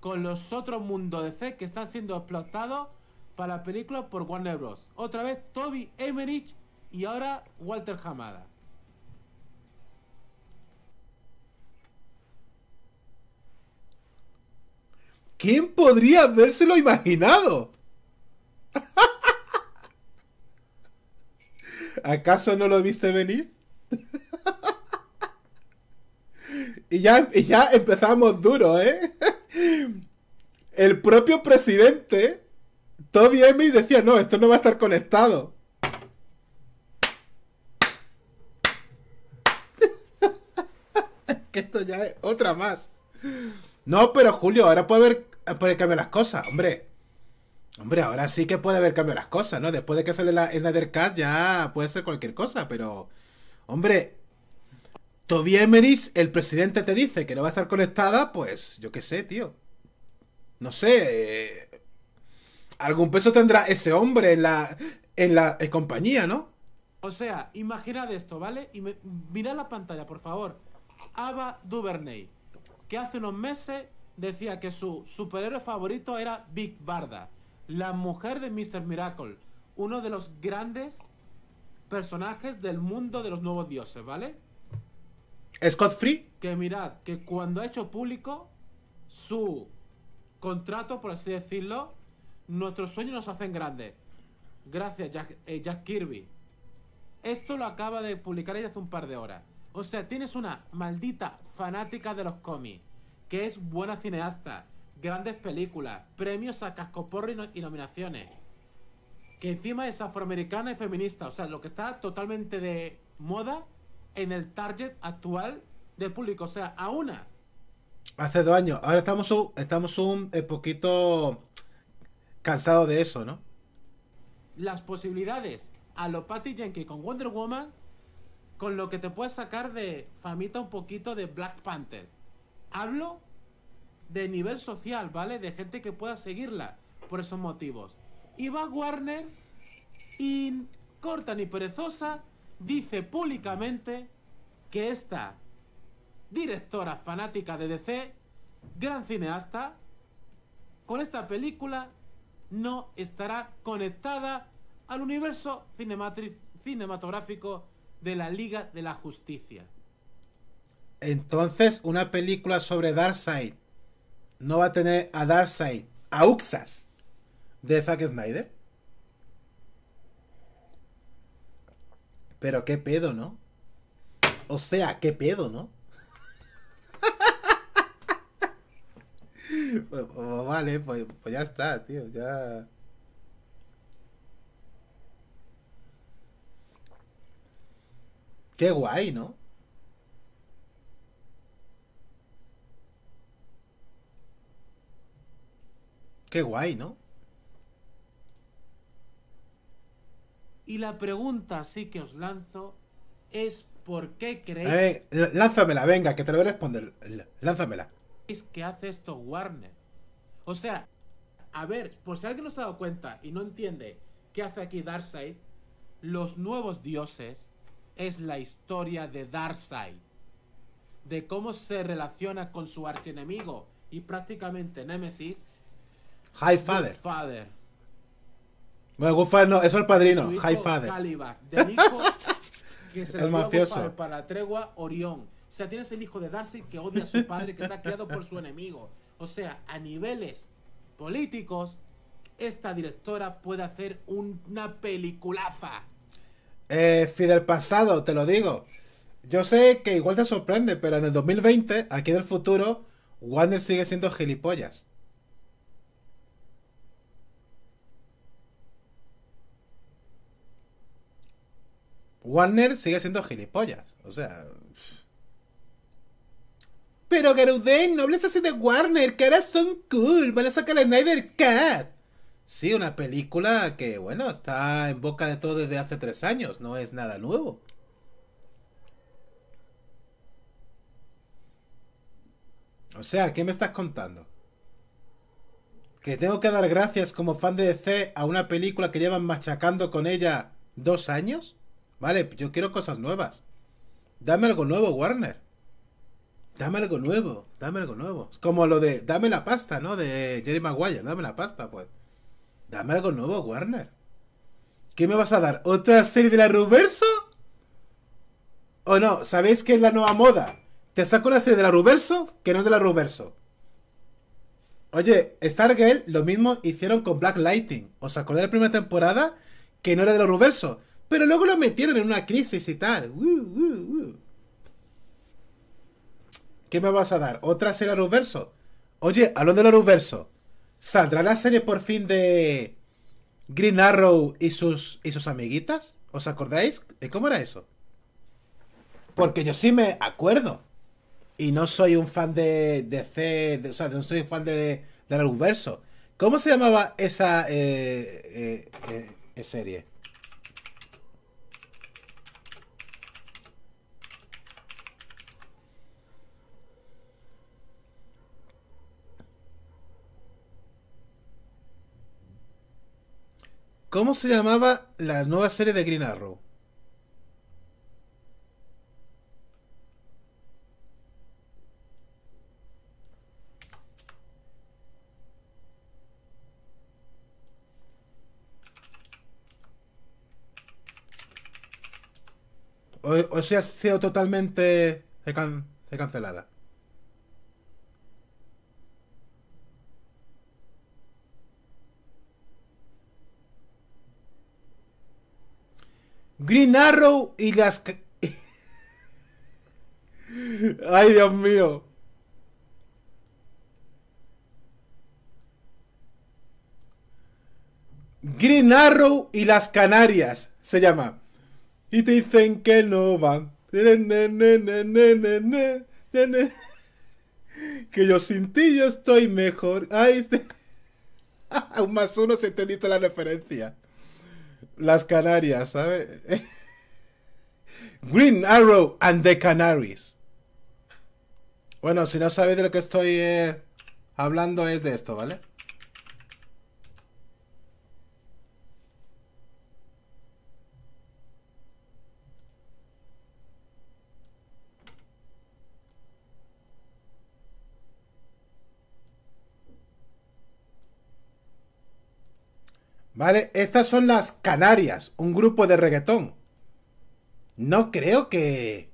con los otros mundos de C que están siendo explotados para películas por Warner Bros. Otra vez Toby Emmerich y ahora Walter Hamada. ¿Quién podría habérselo imaginado? ¿Acaso no lo viste venir? y, ya, ya empezamos duro, ¿eh? El propio presidente, Toby Emmy, decía, no, esto no va a estar conectado. que esto ya es otra más. No, pero Julio, ahora puede haber puede cambiar las cosas, hombre. Hombre, ahora sí que puede haber cambiado las cosas, ¿no? Después de que sale la Snyder Cut ya puede ser cualquier cosa, pero... Hombre, Toby Emerich, el presidente te dice que no va a estar conectada, pues yo qué sé, tío. No sé... Eh, algún peso tendrá ese hombre en la, en la compañía, ¿no? O sea, imaginad esto, ¿vale? Y mirad la pantalla, por favor. Ava Duvernay, que hace unos meses decía que su superhéroe favorito era Big Barda la mujer de Mr. Miracle, uno de los grandes personajes del mundo de los nuevos dioses, ¿vale? Scott Free. Que mirad, que cuando ha hecho público su contrato, por así decirlo, nuestros sueños nos hacen grandes. Gracias, Jack, eh, Jack Kirby. Esto lo acaba de publicar ella hace un par de horas. O sea, tienes una maldita fanática de los cómics, que es buena cineasta, grandes películas, premios a casco y, y nominaciones. Que encima es afroamericana y feminista. O sea, lo que está totalmente de moda en el target actual del público. O sea, a una. Hace dos años. Ahora estamos un, estamos un eh, poquito cansados de eso, ¿no? Las posibilidades a lo Patty Jenkins con Wonder Woman, con lo que te puedes sacar de famita un poquito de Black Panther. Hablo de nivel social, ¿vale? De gente que pueda seguirla por esos motivos. Y va Warner y corta ni perezosa dice públicamente que esta directora fanática de DC, gran cineasta, con esta película no estará conectada al universo cinematográfico de la Liga de la Justicia. Entonces, una película sobre Darkseid no va a tener a Darkseid, a Uxas de Zack Snyder. Pero qué pedo, ¿no? O sea, qué pedo, ¿no? Pues, pues, vale, pues, pues ya está, tío, ya. Qué guay, ¿no? Qué guay, ¿no? Y la pregunta sí que os lanzo es por qué creéis... lánzamela, venga, que te lo voy a responder. Lánzamela. Es que hace esto Warner. O sea, a ver, por si alguien no se ha dado cuenta y no entiende qué hace aquí Darkseid, los nuevos dioses es la historia de Darkseid. De cómo se relaciona con su archenemigo y prácticamente Némesis High Father. Bueno, Good no, eso es el padrino. High Father. el mafioso. Para, la tregua Orión. O sea, tienes el hijo de Darcy que odia a su padre, que está criado por su enemigo. O sea, a niveles políticos, esta directora puede hacer una peliculaza. Eh, Fidel Pasado, te lo digo. Yo sé que igual te sorprende, pero en el 2020, aquí del futuro, Warner sigue siendo gilipollas. Warner sigue siendo gilipollas. O sea. Pero Garudén, no hables así de Warner, que ahora son cool, van a sacar a Snyder Cat. Sí, una película que, bueno, está en boca de todo desde hace tres años, no es nada nuevo. O sea, ¿qué me estás contando? Que tengo que dar gracias como fan de DC a una película que llevan machacando con ella dos años? Vale, yo quiero cosas nuevas. Dame algo nuevo, Warner. Dame algo nuevo, dame algo nuevo. Es como lo de dame la pasta, ¿no? De Jerry Maguire, dame la pasta, pues. Dame algo nuevo, Warner. ¿Qué me vas a dar? ¿Otra serie de la Ruberso? ¿O no? ¿Sabéis que es la nueva moda? Te saco una serie de la Ruberso que no es de la Ruberso Oye, Stargirl lo mismo hicieron con Black Lightning. ¿Os acordáis de la primera temporada que no era de la Ruberso pero luego lo metieron en una crisis y tal. ¿Qué me vas a dar? ¿Otra serie de Arrowverso? Oye, hablando del Arrowverso, ¿saldrá la serie por fin de Green Arrow y sus, y sus amiguitas? ¿Os acordáis? ¿Cómo era eso? Porque yo sí me acuerdo. Y no soy un fan de, de C, o sea, no soy un fan de, de Arrowverso. ¿Cómo se llamaba esa eh, eh, eh, serie? ¿Cómo se llamaba la nueva serie de Green Arrow? O, se sea, ha sido totalmente cancelada. Green Arrow y las... Ay, Dios mío. Green Arrow y las Canarias se llama. Y te dicen que no van. Que yo sin ti yo estoy mejor. Ay, este... Aún más uno se entendiste la referencia las Canarias, ¿sabes? Green Arrow and the Canaries. Bueno, si no sabéis de lo que estoy eh, hablando es de esto, ¿vale? ¿Vale? Estas son las Canarias, un grupo de reggaetón. No creo que...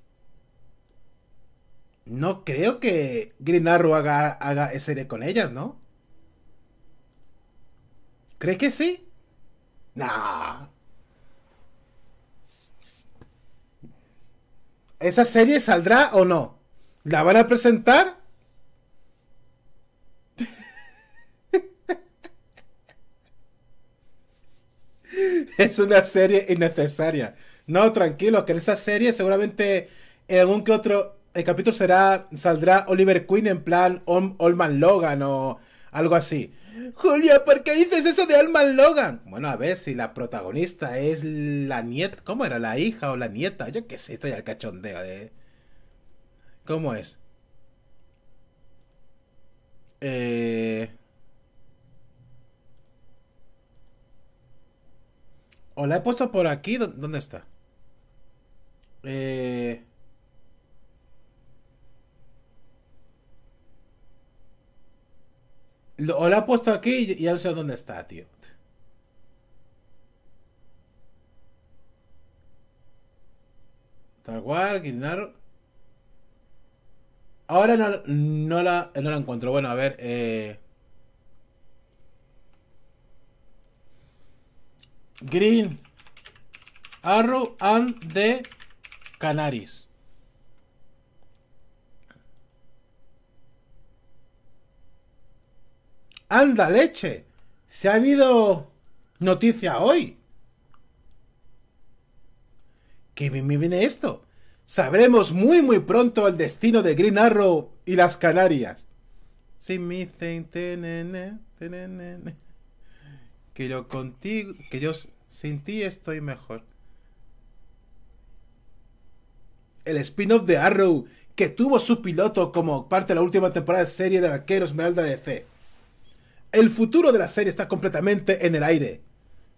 No creo que Green haga, haga serie con ellas, ¿no? ¿Crees que sí? Nah. ¿Esa serie saldrá o no? ¿La van a presentar? es una serie innecesaria. No, tranquilo, que en esa serie seguramente en algún que otro capítulo será saldrá Oliver Queen en plan Olman Logan o algo así. Julia, ¿por qué dices eso de Olman Logan? Bueno, a ver si la protagonista es la nieta, ¿cómo era? La hija o la nieta, yo qué sé, estoy al cachondeo de ¿Cómo es? Eh O la he puesto por aquí. ¿Dónde está? Eh... O la he puesto aquí y ya no sé dónde está, tío. Tal cual, Guilnaro. Ahora no, la, no la encuentro. Bueno, a ver. Eh... Green Arrow and the Canaries. ¡Anda leche! Se ha habido noticia hoy. ¿Qué me viene esto? Sabremos muy muy pronto el destino de Green Arrow y las Canarias que yo contigo, que yo sin ti estoy mejor. El spin-off de Arrow, que tuvo su piloto como parte de la última temporada de serie de Arquero Esmeralda DC. El futuro de la serie está completamente en el aire,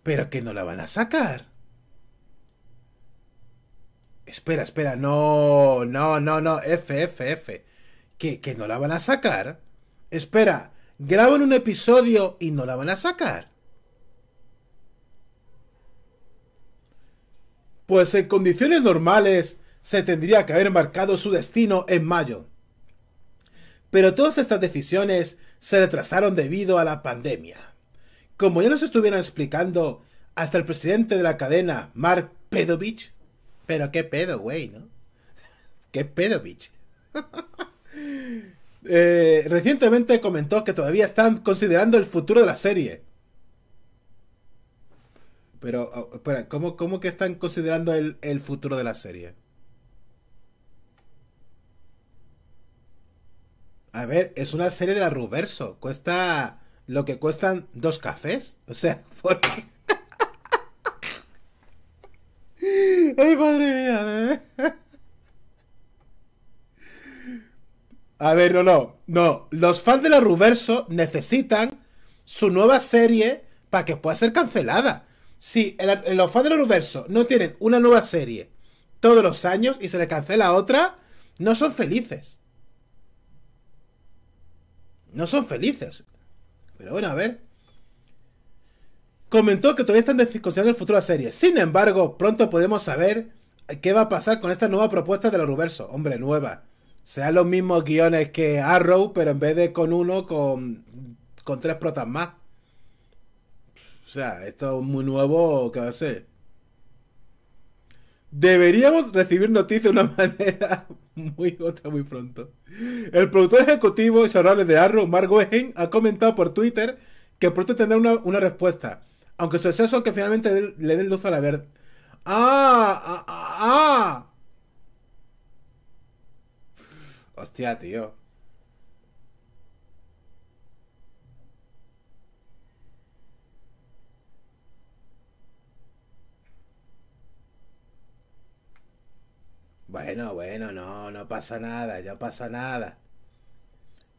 pero que no la van a sacar. Espera, espera, no, no, no, no, F, F, F. Que, que no la van a sacar. Espera, graban un episodio y no la van a sacar. pues en condiciones normales se tendría que haber marcado su destino en mayo. Pero todas estas decisiones se retrasaron debido a la pandemia. Como ya nos estuvieron explicando hasta el presidente de la cadena, Mark Pedovich. Pero qué pedo, güey, ¿no? ¿Qué pedo, eh, recientemente comentó que todavía están considerando el futuro de la serie pero, oh, espera, ¿cómo, que están considerando el, el futuro de la serie? A ver, es una serie de la Ruverso. Cuesta lo que cuestan dos cafés. O sea, ¿por qué? ¡Ay, madre mía! ver... A ver, no, no, no. Los fans de la Ruverso necesitan su nueva serie para que pueda ser cancelada. Si los fans del universo no tienen una nueva serie todos los años y se les cancela otra, no son felices. No son felices. Pero bueno, a ver. Comentó que todavía están considerando el futuro de la serie. Sin embargo, pronto podemos saber qué va a pasar con esta nueva propuesta del universo. Hombre, nueva. Serán los mismos guiones que Arrow, pero en vez de con uno, con, con tres protas más. O sea, esto es muy nuevo, qué sé. Deberíamos recibir noticias de una manera muy otra muy pronto. El productor ejecutivo y saludable de Arrow, Mark Wayne, ha comentado por Twitter que pronto tendrá una, respuesta. Aunque su exceso que finalmente le den luz a la verde. ¡Ah! ¡Ah! ¡Ah! ¡Ah! Hostia, tío. Bueno, bueno, no, no pasa nada, ya pasa nada.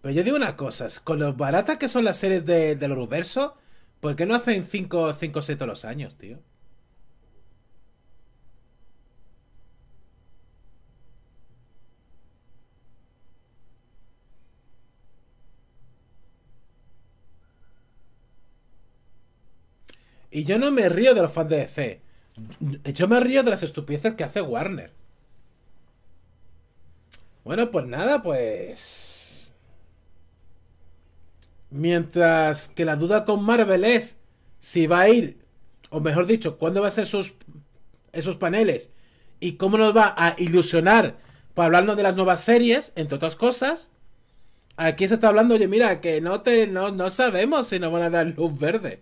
Pero yo digo una cosa, con lo baratas que son las series de, del universo, ¿por qué no hacen 5 o 6 todos los años, tío? Y yo no me río de los fans de DC. Yo me río de las estupideces que hace Warner. Bueno, pues nada, pues. Mientras que la duda con Marvel es si va a ir, o mejor dicho, cuándo va a ser sus, esos paneles y cómo nos va a ilusionar para hablarnos de las nuevas series, entre otras cosas. Aquí se está hablando, oye, mira, que no, te, no, no sabemos si nos van a dar luz verde.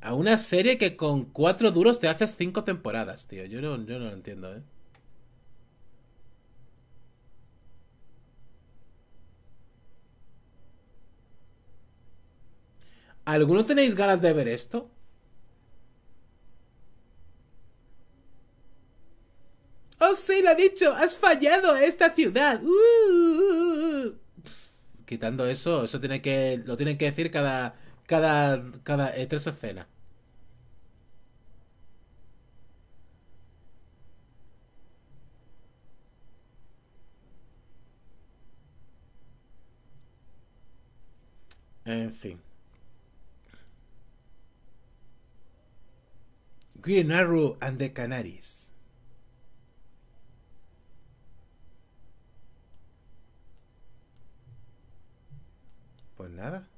A una serie que con cuatro duros te haces cinco temporadas, tío. Yo no, yo no lo entiendo, ¿eh? ¿Alguno tenéis ganas de ver esto? ¡Oh, sí, lo ha dicho! ¡Has fallado esta ciudad! ¡Uh! Quitando eso, eso tiene que, lo tienen que decir cada, cada, cada eh, tres escenas. En fin. Green Arrow and the Canaries. Pues nada.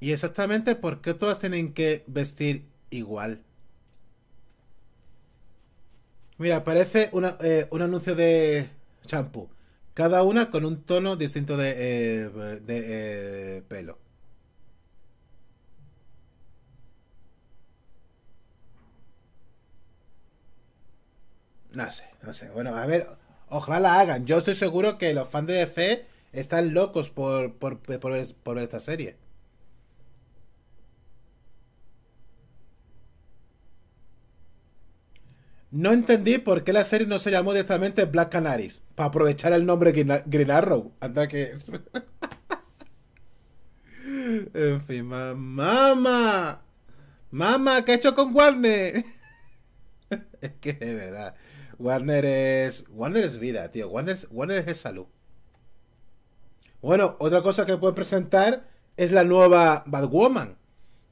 Y exactamente por qué todas tienen que vestir igual. Mira, aparece eh, un anuncio de champú. Cada una con un tono distinto de, eh, de eh, pelo. No sé, no sé. Bueno, a ver, ojalá la hagan. Yo estoy seguro que los fans de DC están locos por, por, ver, esta serie. No entendí por qué la serie no se llamó directamente Black Canaries. Para aprovechar el nombre Green Arrow. Anda que. en fin, mamá. Mamá, ¿qué ha hecho con Warner? es que de verdad. Warner es. Warner es vida, tío. Warner es, salud. Bueno, otra cosa que puede presentar es la nueva Batwoman.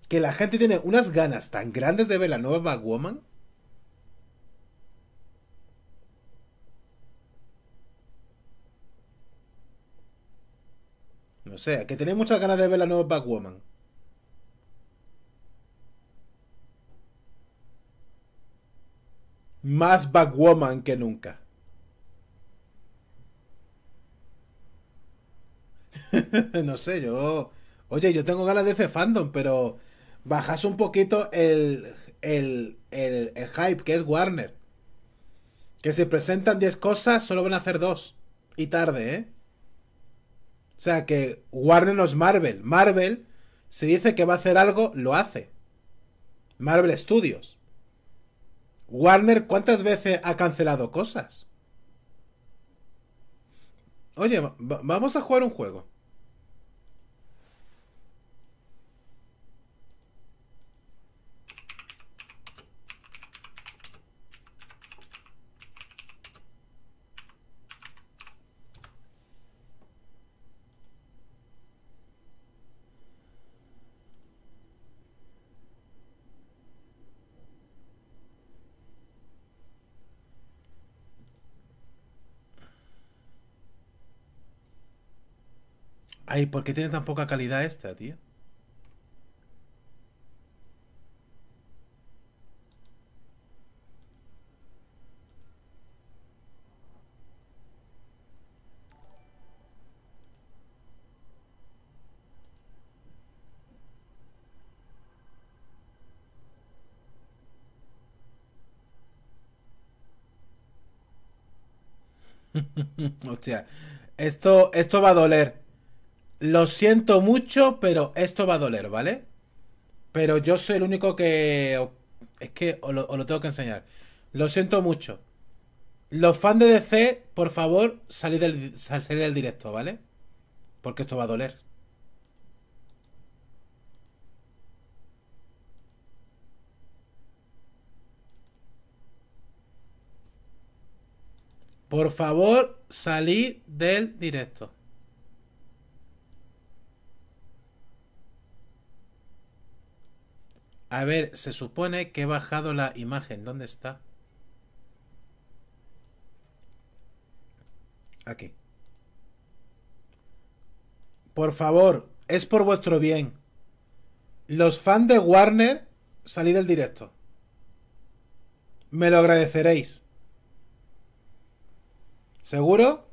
Que la gente tiene unas ganas tan grandes de ver la nueva Batwoman. No sé, que tenéis muchas ganas de ver la nueva Batwoman. más Batwoman que nunca. no sé, yo... Oye, yo tengo ganas de ese fandom, pero bajas un poquito el, el, hype que es Warner. Que si presentan 10 cosas, solo van a hacer dos. Y tarde, ¿eh? O sea que Warner no es Marvel. Marvel, si dice que va a hacer algo, lo hace. Marvel Studios. Warner, ¿cuántas veces ha cancelado cosas? Oye, vamos a jugar un juego. Ay, ¿por qué tiene tan poca calidad esta, tío? Hostia, esto, esto va a doler. Lo siento mucho, pero esto va a doler, ¿vale? Pero yo soy el único que... Es que os lo, tengo que enseñar. Lo siento mucho. Los fans de DC, por favor, salid del, salid del directo, ¿vale? Porque esto va a doler. Por favor, salid del directo. A ver, se supone que he bajado la imagen. ¿Dónde está? Aquí. Por favor, es por vuestro bien. Los fans de Warner, salid del directo. Me lo agradeceréis. ¿Seguro?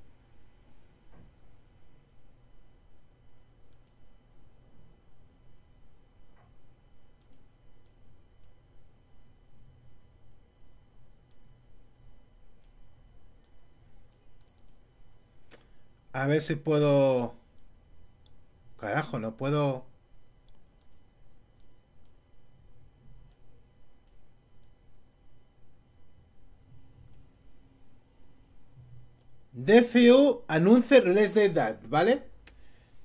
A ver si puedo... Carajo, no puedo... DCU anuncia release de edad, ¿vale?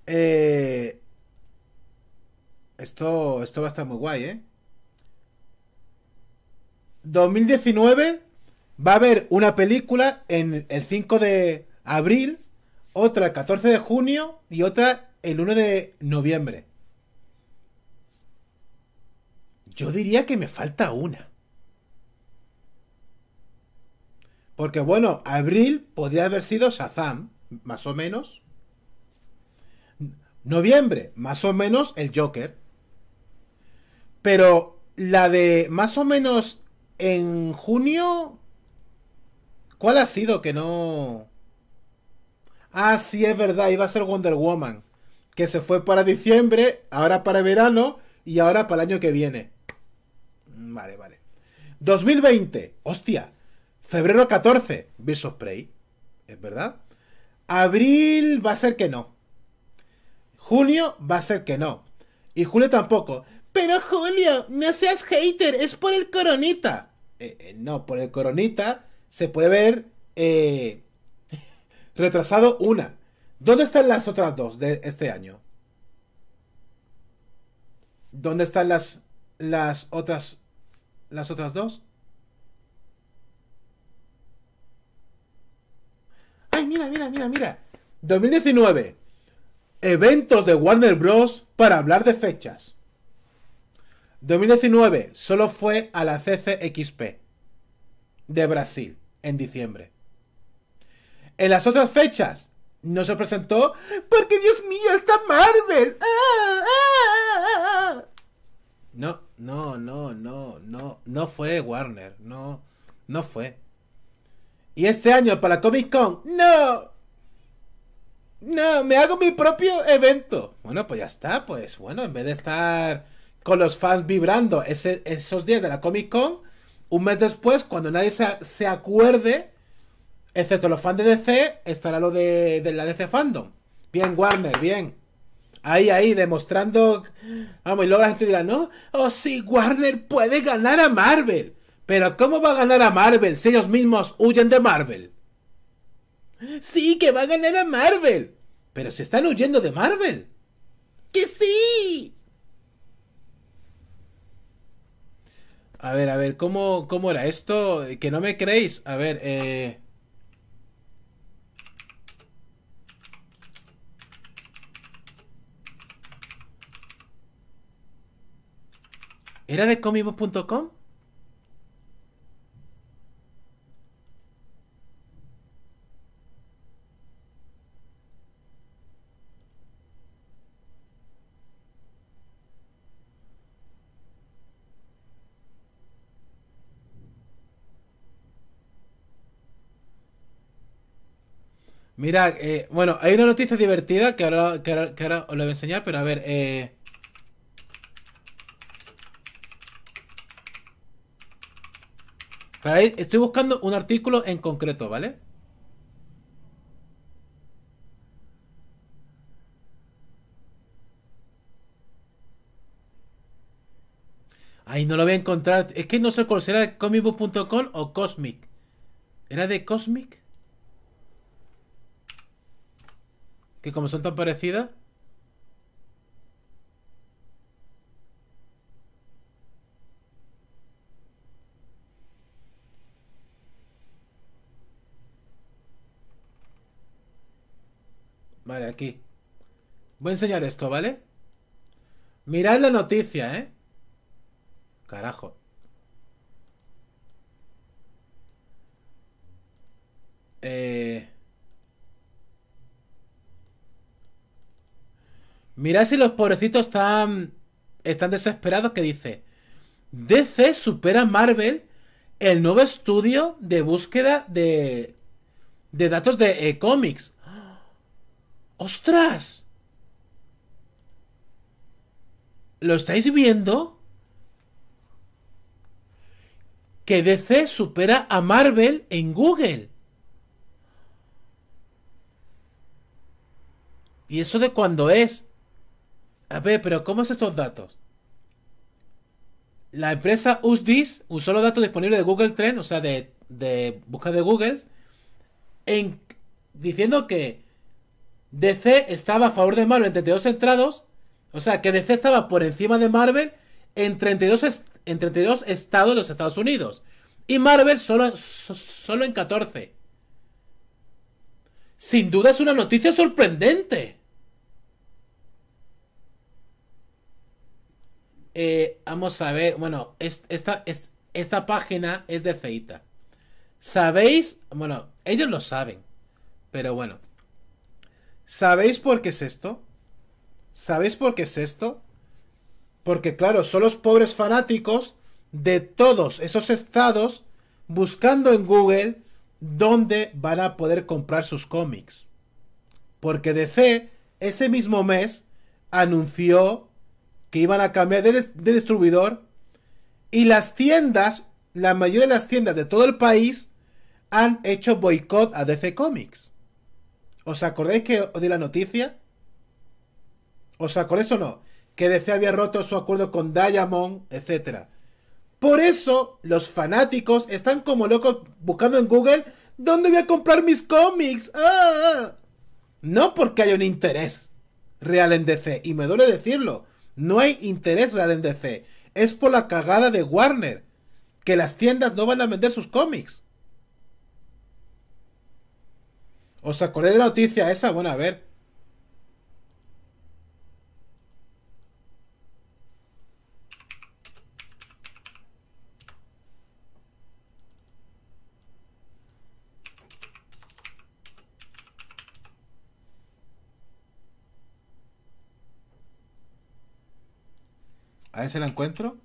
Eh, esto, esto va a estar muy guay, ¿eh? 2019 va a haber una película en el 5 de abril otra el 14 de junio y otra el 1 de noviembre. Yo diría que me falta una. Porque bueno, abril podría haber sido Shazam, más o menos. Noviembre, más o menos el Joker. Pero la de más o menos en junio... ¿Cuál ha sido que no... Ah, sí, es verdad, iba a ser Wonder Woman. Que se fue para diciembre, ahora para verano y ahora para el año que viene. Mm, vale, vale. 2020, hostia. Febrero 14, Birds of ¿Es verdad? Abril va a ser que no. Junio va a ser que no. Y julio tampoco. Pero Julio, no seas hater, es por el coronita. Eh, eh, no, por el coronita se puede ver eh, Retrasado una. ¿Dónde están las otras dos de este año? ¿Dónde están las, las otras las otras dos? Ay, mira, mira, mira, mira. 2019. Eventos de Warner Bros. para hablar de fechas. 2019 solo fue a la CCXP de Brasil en diciembre. En las otras fechas no se presentó porque Dios mío, está Marvel. Ah, ah. no, no, no, no, no, no fue Warner, no, no fue. Y este año para Comic Con, no. No, me hago mi propio evento. Bueno, pues ya está, pues bueno, en vez de estar con los fans vibrando ese, esos días de la Comic Con, un mes después, cuando nadie se, se acuerde Excepto los fans de DC, estará lo de, de la DC Fandom. Bien, Warner, bien. Ahí, ahí, demostrando. Vamos, y luego la gente dirá, no, oh sí, Warner puede ganar a Marvel. Pero ¿cómo va a ganar a Marvel si ellos mismos huyen de Marvel? Sí, que va a ganar a Marvel. Pero se están huyendo de Marvel. ¡Que sí! A ver, a ver, ¿cómo, cómo era esto? Que no me creéis. A ver, eh... ¿Era de comibus.com? Mira, eh, bueno, hay una noticia divertida que ahora, que ahora os la voy a enseñar, pero a ver, eh, estoy buscando un artículo en concreto, ¿vale? Ahí no lo voy a encontrar. Es que no sé cuál será comicbook.com o Cosmic. ¿Era de Cosmic? Que como son tan parecidas. Vale, aquí. Voy a enseñar esto, ¿vale? Mirad la noticia, ¿eh? Carajo. Eh... Mirad si los pobrecitos están, están desesperados que dice DC supera Marvel el nuevo estudio de búsqueda de, de datos de e eh, comics ¡Ostras! ¿Lo estáis viendo? Que DC supera a Marvel en Google. ¿Y eso de cuando es? A ver, pero ¿cómo es estos datos? La empresa USDIS usó los datos disponibles de Google Trend, o sea, de, de busca de Google, en, diciendo que DC estaba a favor de Marvel en 32 entrados. O sea, que DC estaba por encima de Marvel en 32, en 32 estados de los Estados Unidos. Y Marvel solo, solo en 14. Sin duda es una noticia sorprendente. Eh, vamos a ver. Bueno, esta, esta página es de Feita. ¿Sabéis? Bueno, ellos lo saben. Pero bueno. ¿Sabéis por qué es esto? ¿Sabéis por qué es esto? Porque claro, son los pobres fanáticos de todos esos estados buscando en Google dónde van a poder comprar sus cómics. Porque DC ese mismo mes anunció que iban a cambiar de, de distribuidor y las tiendas, la mayoría de las tiendas de todo el país han hecho boicot a DC Comics. ¿Os acordáis que di la noticia? ¿Os acordáis o no? Que DC había roto su acuerdo con Diamond, etc. Por eso los fanáticos están como locos buscando en Google dónde voy a comprar mis cómics. ¡Ah, ah, ah! No porque haya un interés real en DC. Y me duele decirlo. No hay interés real en DC. Es por la cagada de Warner. Que las tiendas no van a vender sus cómics. ¿Os acordáis de la noticia esa? Bueno, a ver. A ver si la encuentro.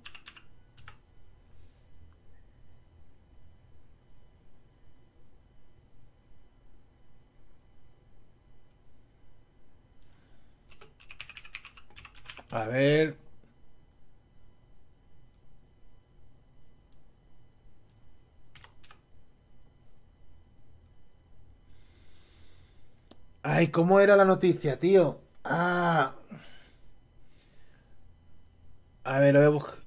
A ver. Ay, ¿cómo era la noticia, tío? Ah. A ver, lo voy a buscar.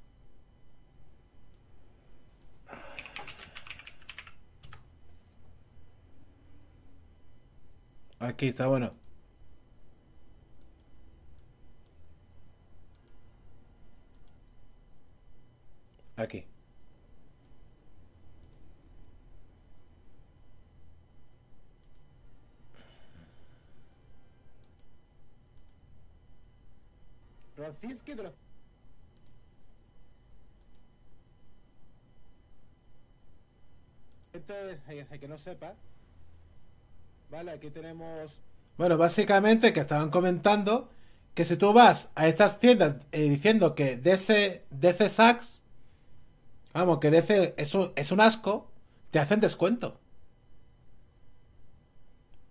Aquí está, bueno. Aquí. Eh, que no sepa, aquí tenemos... Bueno, básicamente que estaban comentando que si tú vas a estas tiendas eh, diciendo que DC, DC Vamos, que DC es un, es un asco, te hacen descuento.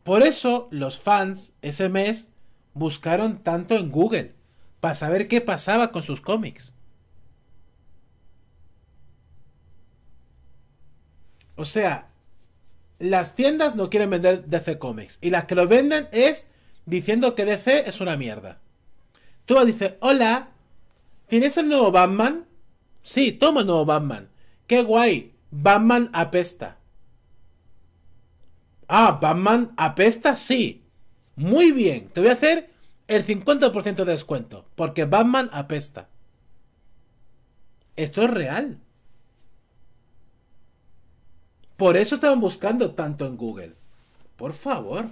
Por eso los fans ese mes buscaron tanto en Google para saber qué pasaba con sus cómics. O sea, las tiendas no quieren vender DC Comics y las que lo venden es diciendo que DC es una mierda. Tú dices, hola, ¿tienes el nuevo Batman? Sí, toma nuevo Batman. Qué guay. Batman apesta. Ah, Batman apesta, sí. Muy bien. Te voy a hacer el 50% de descuento. Porque Batman apesta. Esto es real. Por eso estaban buscando tanto en Google. Por favor.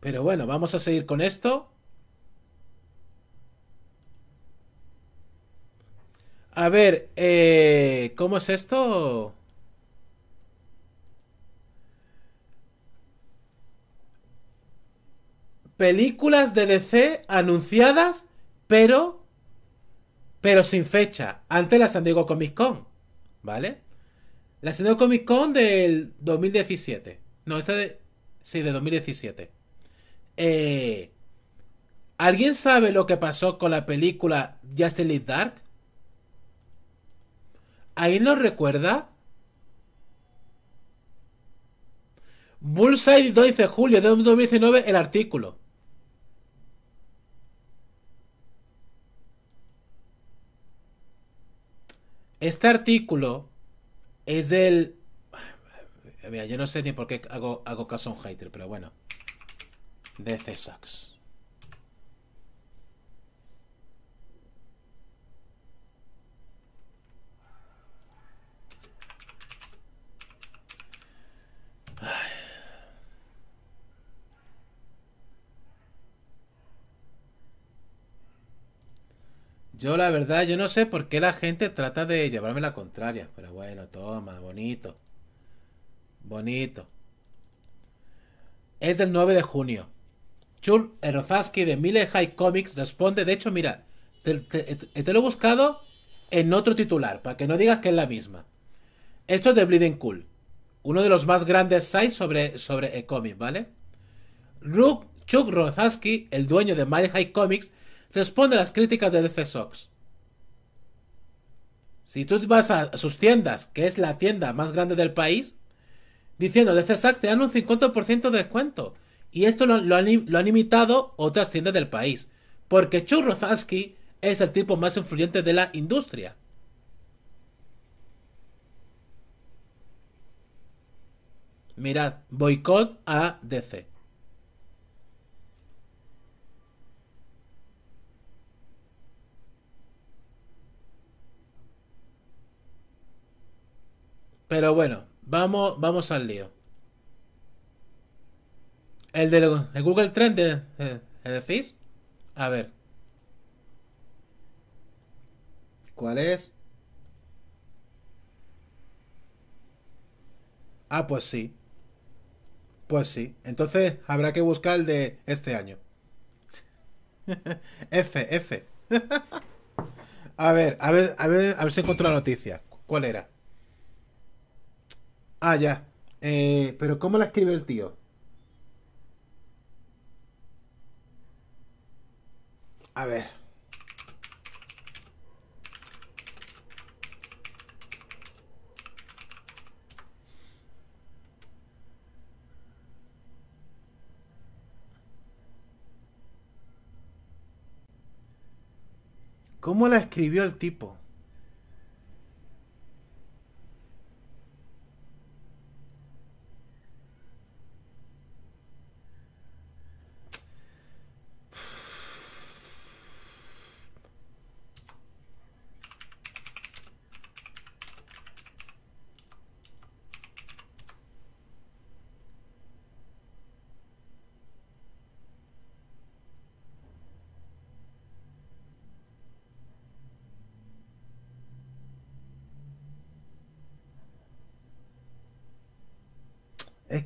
Pero bueno, vamos a seguir con esto. A ver, eh, ¿cómo es esto? Películas de DC anunciadas, pero. Pero sin fecha. Antes la San Diego Comic Con. ¿Vale? La San Diego Comic Con del 2017. No, esta de. Sí, de 2017. Eh, ¿Alguien sabe lo que pasó con la película Justin League Dark? ahí nos recuerda. Bullseye 12 de julio de 2019, el artículo. Este artículo es del. Mira, yo no sé ni por qué hago, hago caso a un hater, pero bueno. De Cesax. Yo la verdad, yo no sé por qué la gente trata de llevarme la contraria. Pero bueno, toma, bonito. Bonito. Es del 9 de junio. Chul Erozaski de Mile High Comics responde. De hecho, mira, te, eh, te, lo he buscado en otro titular, para que no digas que es la misma. Esto es de Bleeding Cool. Uno de los más grandes sites sobre, sobre e-comics, eh, ¿vale? Chuck Rozaski, el dueño de Mile High Comics, responde a las críticas de DC sox Si tú vas a sus tiendas, que es la tienda más grande del país, diciendo DC SAC te dan un 50% de descuento. Y esto lo, han, imitado otras tiendas del país. Porque Churrozaski es el tipo más influyente de la industria. Mirad, boicot a DC. Pero bueno, vamos, vamos al lío. El de, Google Trend de, de, A ver. ¿Cuál es? Ah, pues sí. Pues sí. Entonces habrá que buscar el de este año. F, F. a ver, a ver, a ver, a ver si encuentro la noticia. ¿Cuál era? Ah, ya. Eh, pero ¿cómo la escribe el tío? A ver. ¿Cómo la escribió el tipo?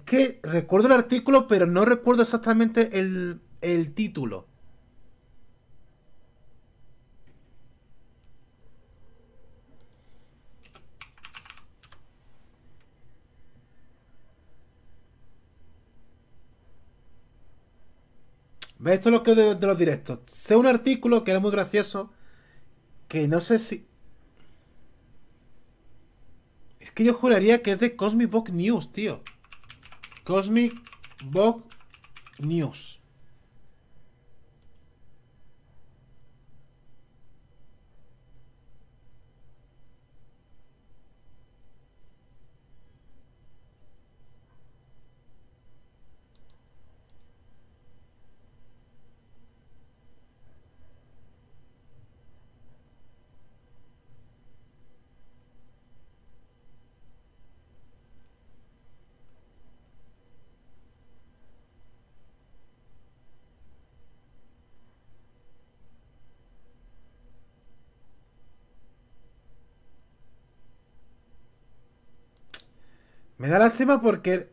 que recuerdo el artículo, pero no recuerdo exactamente el, el título. Esto es lo que de, de los directos. Sé un artículo que era muy gracioso. Que no sé si. Es que yo juraría que es de Cosmic Book News, tío. Cosmic Vogue News. Me da lástima porque.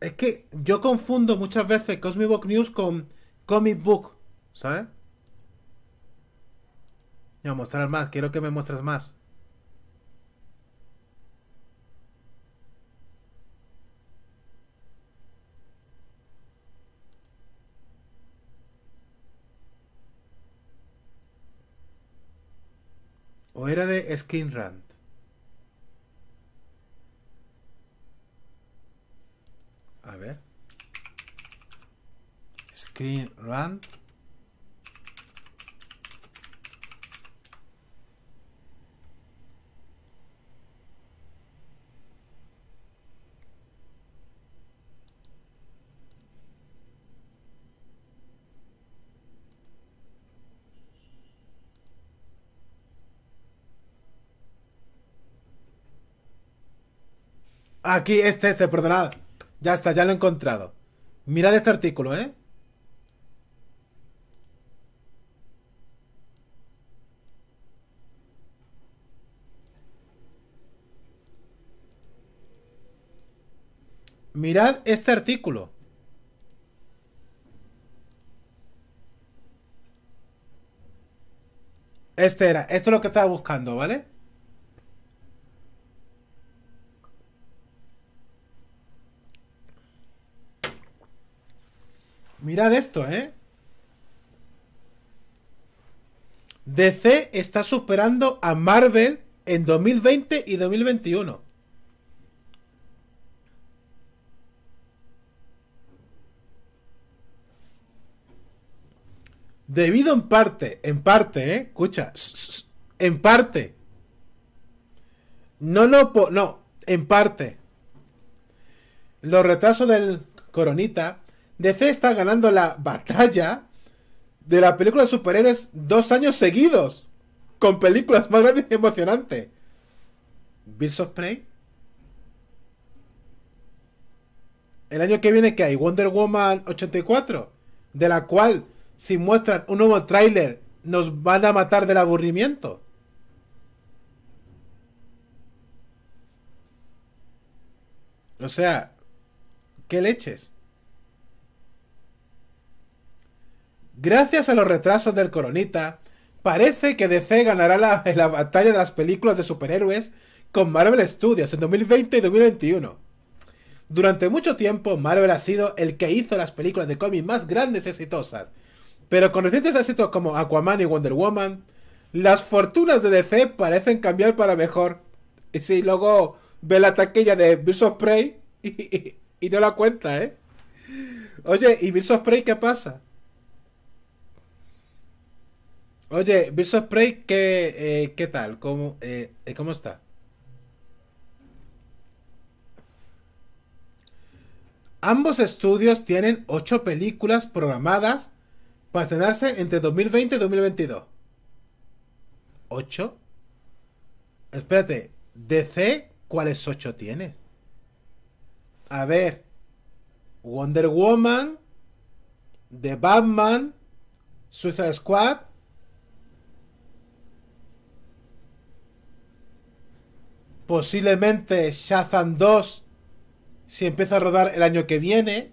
Es que yo confundo muchas veces Cosmic Book News con Comic Book, ¿sabes? a mostrar más, quiero que me muestres más. ¿O era de Skin A ver. Screen run. Aquí, este, este, perdonad. Ya está, ya lo he encontrado. Mirad este artículo, ¿eh? Mirad este artículo. Este era, esto es lo que estaba buscando, ¿vale? Mirad esto, ¿eh? DC está superando a Marvel en 2020 y 2021. Debido en parte, en parte, ¿eh? Escucha, en parte. No, no, no, en parte. Los retrasos del coronita DC está ganando la batalla de la película de superhéroes dos años seguidos. Con películas más grandes y emocionantes. Birds of Prey. El año que viene que hay Wonder Woman 84. De la cual, si muestran un nuevo tráiler, nos van a matar del aburrimiento. O sea, ¿qué leches? Gracias a los retrasos del coronita, parece que DC ganará la, batalla de las películas de superhéroes con Marvel Studios en 2020 y 2021. Durante mucho tiempo, Marvel ha sido el que hizo las películas de cómics más grandes y exitosas, pero con recientes éxitos como Aquaman y Wonder Woman, las fortunas de DC parecen cambiar para mejor. Y si luego ve la taquilla de Birds of Prey y, no la cuenta, ¿eh? Oye, ¿y Birds of Prey qué pasa? Oye, Birds of eh, ¿qué, tal? ¿Cómo, eh, eh, ¿Cómo está? Ambos estudios tienen 8 películas programadas para estrenarse entre 2020 y 2022. ¿8? Espérate, DC, ¿cuáles 8 tienes? A ver, Wonder Woman, The Batman, Suicide Squad, Posiblemente Shazam 2, si empieza a rodar el año que viene,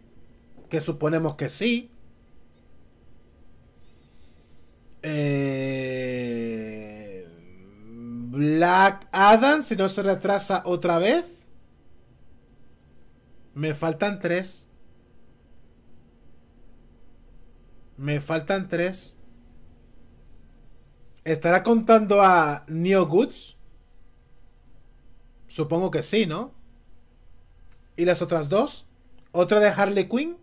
que suponemos que sí. Eh, Black Adam, si no se retrasa otra vez. Me faltan tres. Me faltan tres. ¿Estará contando a Neo Goods? Supongo que sí, ¿no? ¿Y las otras dos? ¿Otra de Harley Quinn?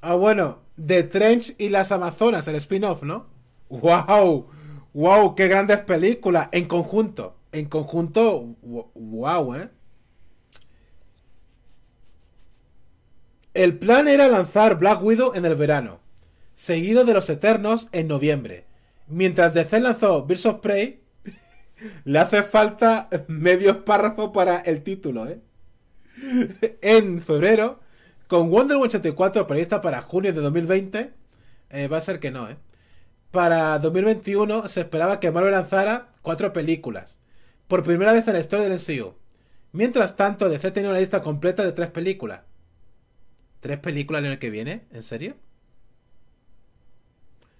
Ah, bueno, The Trench y las Amazonas, el spin-off, ¿no? ¡Wow! ¡Wow! ¡Qué grandes películas! En conjunto. En conjunto, wow, ¿eh? El plan era lanzar Black Widow en el verano, seguido de Los Eternos en noviembre, mientras DC lanzó Birds of Prey le hace falta medio párrafo para el título, ¿eh? En febrero, con Wonder Woman 84 prevista para junio de 2020, eh, va a ser que no, ¿eh? Para 2021 se esperaba que Marvel lanzara cuatro películas, por primera vez en la historia del MCU. Mientras tanto, DC tenía una lista completa de tres películas. ¿Tres películas en el que viene? ¿En serio?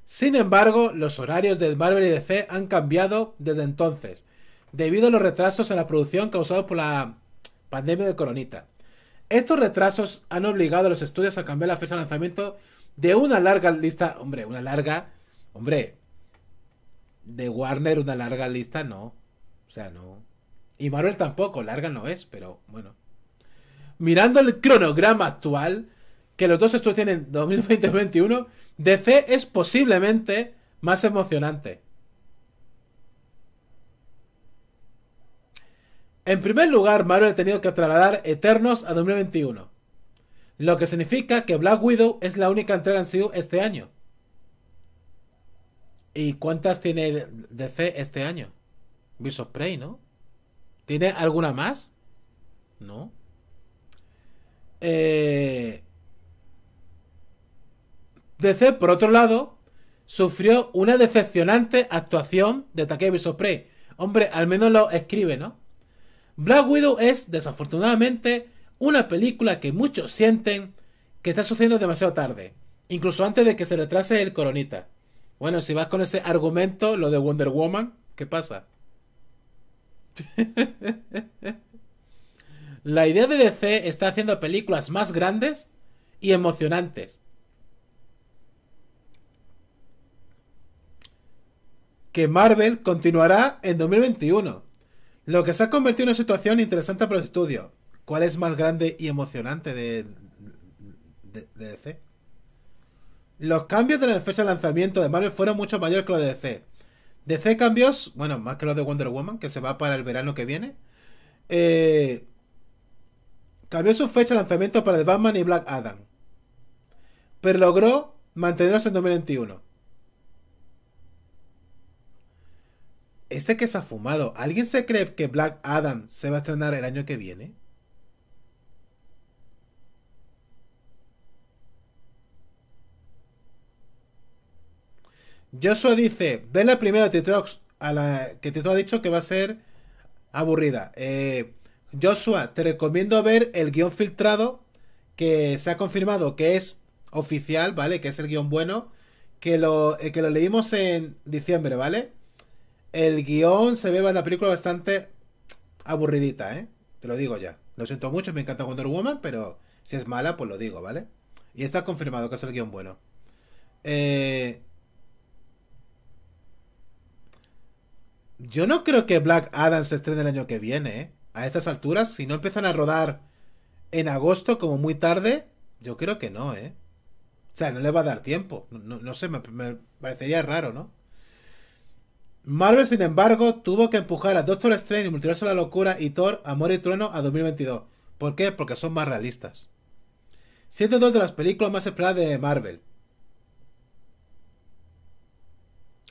Sin embargo, los horarios de Marvel y DC han cambiado desde entonces, debido a los retrasos en la producción causados por la pandemia de coronita. Estos retrasos han obligado a los estudios a cambiar la fecha de lanzamiento de una larga lista, hombre, una larga, hombre, de Warner una larga lista no, o sea, no. Y Marvel tampoco, larga no es, pero bueno. Mirando el cronograma actual, que los dos estudios tienen 2020-2021, DC es posiblemente más emocionante. En primer lugar, Marvel ha tenido que trasladar Eternos a 2021. Lo que significa que Black Widow es la única entrega en sí este año. ¿Y cuántas tiene DC este año? Visual Prey, ¿no? ¿Tiene alguna más? No. Eh, DC, por otro lado, sufrió una decepcionante actuación de Takebi Sopre Hombre, al menos lo escribe, ¿no? Black Widow es, desafortunadamente, una película que muchos sienten que está sucediendo demasiado tarde, incluso antes de que se retrase el coronita. Bueno, si vas con ese argumento, lo de Wonder Woman, ¿qué pasa? La idea de DC está haciendo películas más grandes y emocionantes, que Marvel continuará en 2021, lo que se ha convertido en una situación interesante para los estudios. ¿Cuál es más grande y emocionante de, DC? Los cambios de la fecha de lanzamiento de Marvel fueron mucho mayores que los de DC. DC cambios, bueno, más que los de Wonder Woman, que se va para el verano que viene. Eh, cambió su fecha de lanzamiento para The Batman y Black Adam. Pero logró Mantenerlos en 2021. este que se ha fumado, ¿alguien se cree que Black Adam se va a estrenar el año que viene? Joshua dice, ve la primera Titrox a la que te ha dicho que va a ser aburrida. Eh, Joshua, te recomiendo ver el guión filtrado que se ha confirmado que es oficial, ¿vale? Que es el guión bueno, que lo, eh, que lo leímos en diciembre, ¿vale? el guión se ve en la película bastante aburridita, ¿eh? Te lo digo ya. Lo siento mucho, me encanta Wonder Woman, pero si es mala, pues lo digo, ¿vale? Y está confirmado que es el guión bueno. Eh... Yo no creo que Black Adam se estrene el año que viene, ¿eh? A estas alturas, si no empiezan a rodar en agosto, como muy tarde, yo creo que no, ¿eh? O sea, no le va a dar tiempo. No, sé, me parecería raro, ¿no? Marvel, sin embargo, tuvo que empujar a Doctor Strange, y Multiverso de la Locura y Thor, Amor y Trueno a 2022. ¿Por qué? Porque son más realistas. Siendo dos de las películas más esperadas de Marvel.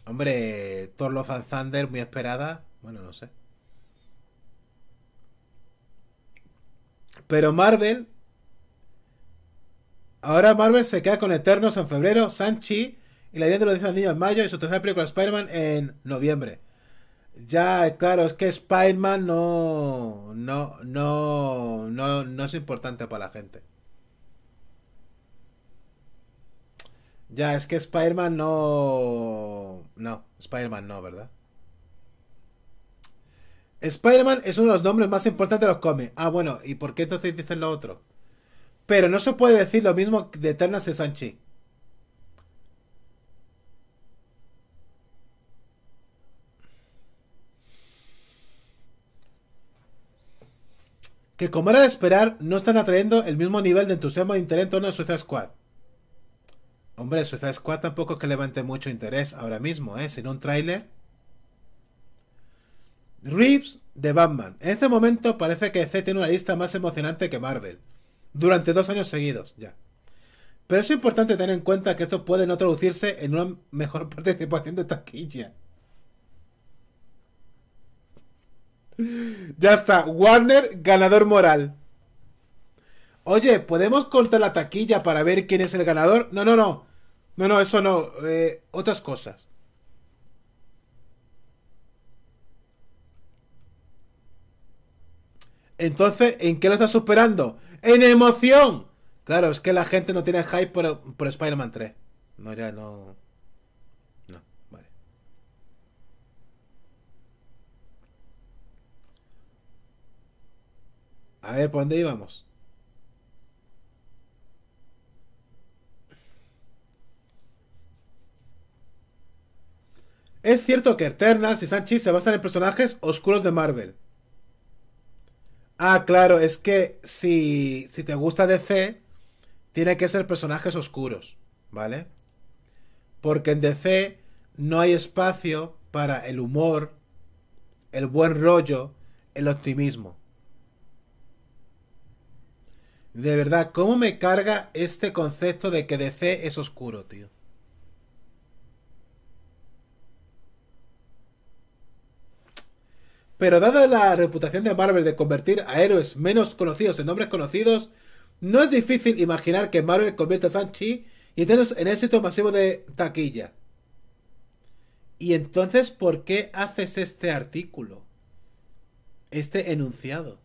Hombre, Thor Love and Thunder, muy esperada. Bueno, no sé. Pero Marvel. Ahora Marvel se queda con Eternos en febrero, Sanchi y la idea de los 10 niño en mayo y su tercera película Spider-Man en noviembre. Ya, claro, es que Spider-Man no, no, no, no, es importante para la gente. Ya, es que Spider-Man no... No, Spider-Man no, ¿verdad? Spider-Man es uno de los nombres más importantes de los cómics. Ah, bueno, ¿y por qué entonces dicen lo otro? Pero no se puede decir lo mismo de Eternas de Sanchi. que como era de esperar, no están atrayendo el mismo nivel de entusiasmo e interés en torno a Suicide Squad. Hombre, Suicide Squad tampoco es que levante mucho interés ahora mismo, ¿eh? Sin un tráiler. Reeves de Batman. En este momento parece que e C tiene una lista más emocionante que Marvel. Durante dos años seguidos, ya. Pero es importante tener en cuenta que esto puede no traducirse en una mejor participación de taquilla. Ya está, Warner, ganador moral. Oye, ¿podemos cortar la taquilla para ver quién es el ganador? No, no, no. No, no, eso no. Eh, otras cosas. Entonces, ¿en qué lo estás superando? ¡En emoción! Claro, es que la gente no tiene hype por, por Spider-Man 3. No, ya no. A ver, ¿por dónde íbamos? Es cierto que Eternals y Sanchi se basan en personajes oscuros de Marvel. Ah, claro, es que si, si te gusta DC, tiene que ser personajes oscuros, ¿vale? Porque en DC no hay espacio para el humor, el buen rollo, el optimismo. De verdad, ¿cómo me carga este concepto de que DC es oscuro, tío? Pero dada la reputación de Marvel de convertir a héroes menos conocidos en nombres conocidos, no es difícil imaginar que Marvel convierta a Sanchi y tenemos en éxito masivo de taquilla. Y entonces, ¿por qué haces este artículo? Este enunciado.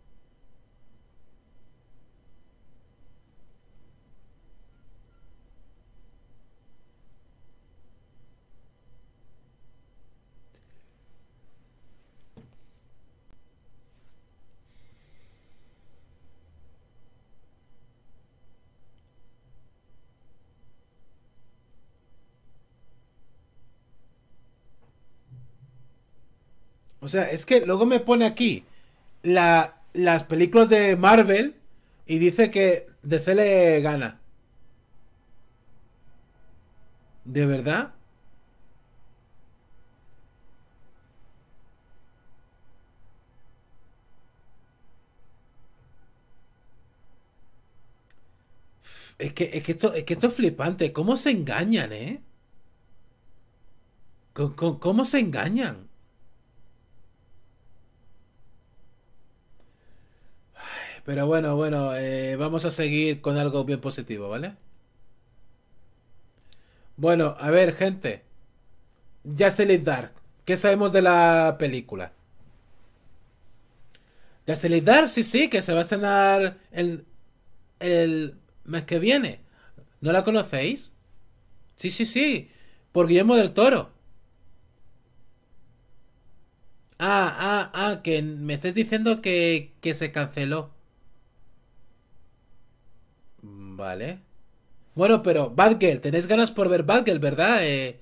O sea, es que luego me pone aquí las películas de Marvel y dice que DC le gana. ¿De verdad? Es que, es que, esto, es que esto es flipante. ¿Cómo se engañan, eh? cómo se engañan? Pero bueno, bueno, eh, vamos a seguir con algo bien positivo, ¿vale? Bueno, a ver, gente. le Dark. ¿Qué sabemos de la película? Justice Dark, sí, sí, que se va a estrenar el, el mes que viene. ¿No la conocéis? Sí, sí, sí. Por Guillermo del Toro. Ah, ah, ah, que me estés diciendo que se canceló. Vale. Bueno, pero Bad tenéis ganas por ver Bad ¿verdad? Eh,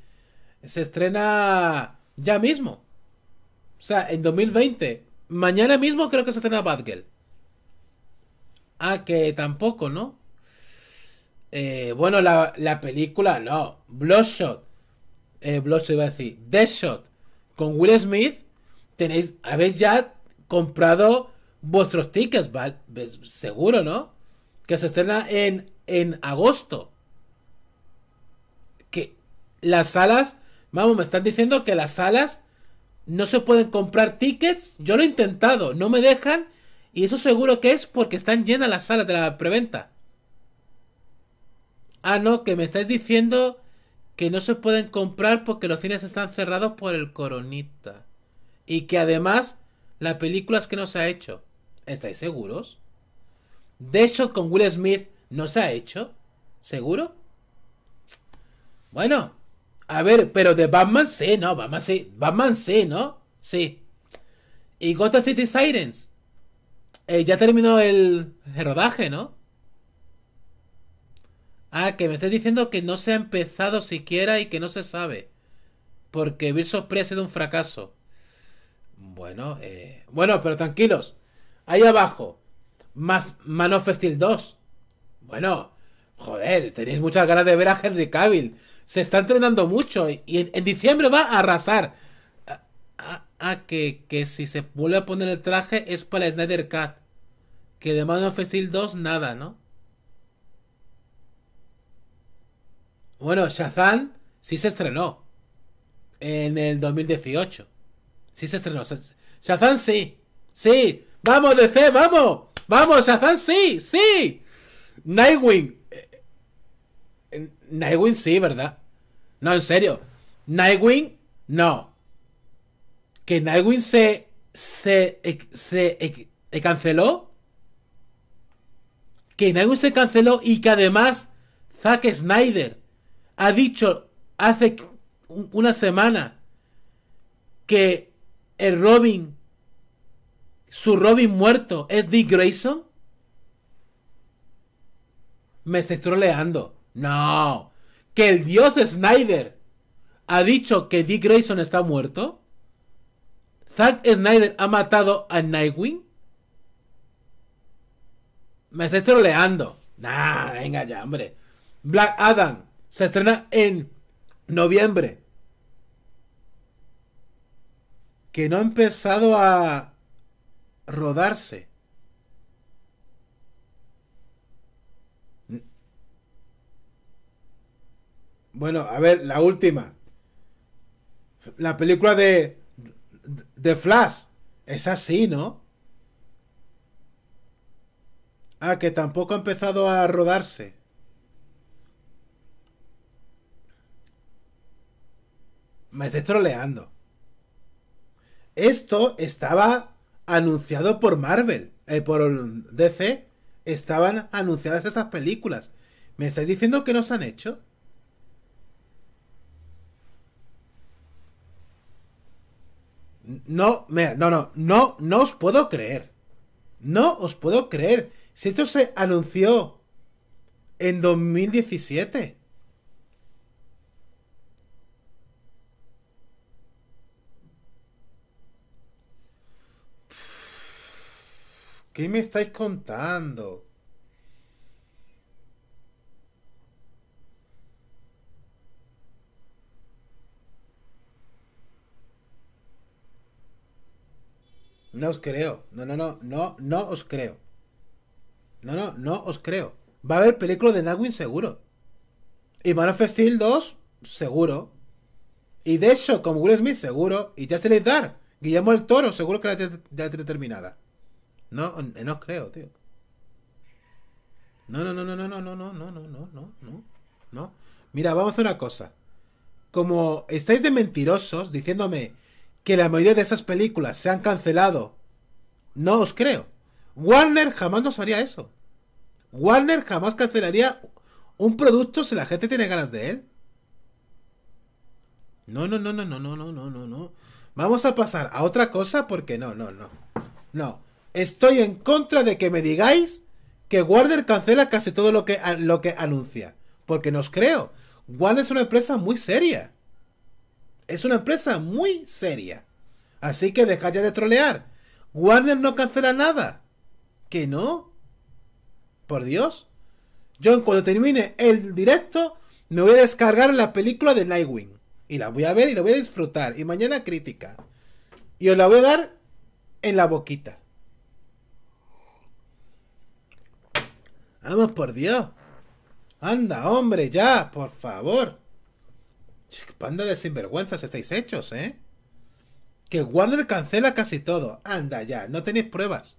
se estrena ya mismo. O sea, en 2020. Mañana mismo creo que se estrena Bad Ah, que tampoco, ¿no? Eh, bueno, la, la, película, no. Bloodshot. Eh, Bloodshot iba a decir. Deathshot. Con Will Smith. Tenéis, habéis ya comprado vuestros tickets, Seguro, ¿no? que se estrena en, en agosto. Que las salas, vamos, me están diciendo que las salas no se pueden comprar tickets. Yo lo he intentado, no me dejan. Y eso seguro que es porque están llenas las salas de la preventa. Ah, no, que me estáis diciendo que no se pueden comprar porque los cines están cerrados por el coronita. Y que además la película es que no se ha hecho. ¿Estáis seguros? Deadshot con Will Smith no se ha hecho. ¿Seguro? Bueno, a ver, pero de Batman sí, ¿no? Batman sí, Batman sí, ¿no? Sí. ¿Y Gotham City Sirens? Eh, ya terminó el, rodaje, ¿no? Ah, que me estés diciendo que no se ha empezado siquiera y que no se sabe. Porque of Prey ha sido un fracaso. Bueno, eh, bueno, pero tranquilos. Ahí abajo, más Man of Steel 2. Bueno, joder, tenéis muchas ganas de ver a Henry Cavill. Se está entrenando mucho y en, diciembre va a arrasar. Ah, que, que, si se vuelve a poner el traje es para Snyder Cat. Que de Man of Steel 2 nada, ¿no? Bueno, Shazam sí se estrenó. En el 2018. Sí se estrenó. Shazam sí. Sí. Vamos, DC, vamos. Vamos, Shazam, sí, sí. Nightwing. Eh, eh, Nightwing sí, ¿verdad? No, en serio. Nightwing, no. Que Nightwing se. se. Eh, se. se canceló. Que Nightwing se canceló y que además Zack Snyder ha dicho hace una semana que el Robin su Robin muerto es Dick Grayson? Me estáis troleando. No. ¿Que el dios Snyder ha dicho que Dick Grayson está muerto? ¿Zack Snyder ha matado a Nightwing? Me estáis troleando. Nah, venga ya, hombre. Black Adam se estrena en noviembre. Que no ha empezado a rodarse. Bueno, a ver, la última. La película de, de, Flash. Es así, ¿no? Ah, que tampoco ha empezado a rodarse. Me estoy troleando. Esto estaba anunciado por Marvel, eh, por DC, estaban anunciadas estas películas. ¿Me estáis diciendo que no se han hecho? No, no, no, no, no os puedo creer. No os puedo creer. Si esto se anunció en 2017. ¿Qué me estáis contando? No os creo. No, no, no, no, no os creo. No, no, no os creo. Va a haber película de Nagwin seguro. Y Man of Steel 2, seguro. Y de hecho, como Will Smith, seguro. Y ya se les dar. Guillermo el Toro, seguro que la, tiene terminada. No, no creo, tío. No, no, no, no, no, no, no, no, no, no, no, no, no, Mira, vamos a hacer una cosa. Como estáis de mentirosos diciéndome que la mayoría de esas películas se han cancelado, no os creo. Warner jamás nos haría eso. Warner jamás cancelaría un producto si la gente tiene ganas de él. No, no, no, no, no, no, no, no, no, no. Vamos a pasar a otra cosa porque no, no, no. No. Estoy en contra de que me digáis que Warner cancela casi todo lo que, lo que anuncia. Porque os creo. Warner es una empresa muy seria. Es una empresa muy seria. Así que dejad ya de trolear. Warner no cancela nada. ¿Que no? Por Dios. Yo cuando termine el directo me voy a descargar la película de Nightwing. Y la voy a ver y la voy a disfrutar. Y mañana crítica. Y os la voy a dar en la boquita. Vamos, por Dios. Anda, hombre, ya, por favor. Panda de sinvergüenzas estáis hechos, ¿eh? Que Warner cancela casi todo. Anda ya, no tenéis pruebas.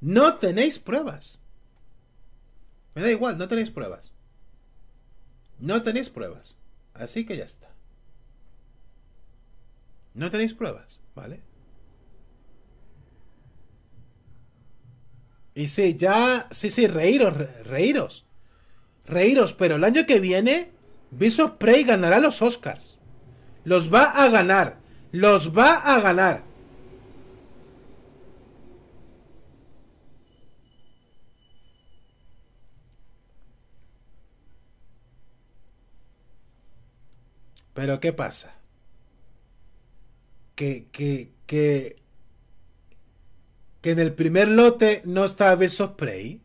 No tenéis pruebas. Me da igual, no tenéis pruebas. No tenéis pruebas. Así que ya está. No tenéis pruebas, ¿vale? Dice, ya, sí, sí, reíros, reíros. Reíros, pero el año que viene, Viso Prey ganará los Oscars. Los va a ganar. Los va a ganar. Pero ¿qué pasa? Que, que, que en el primer lote no está of Prey.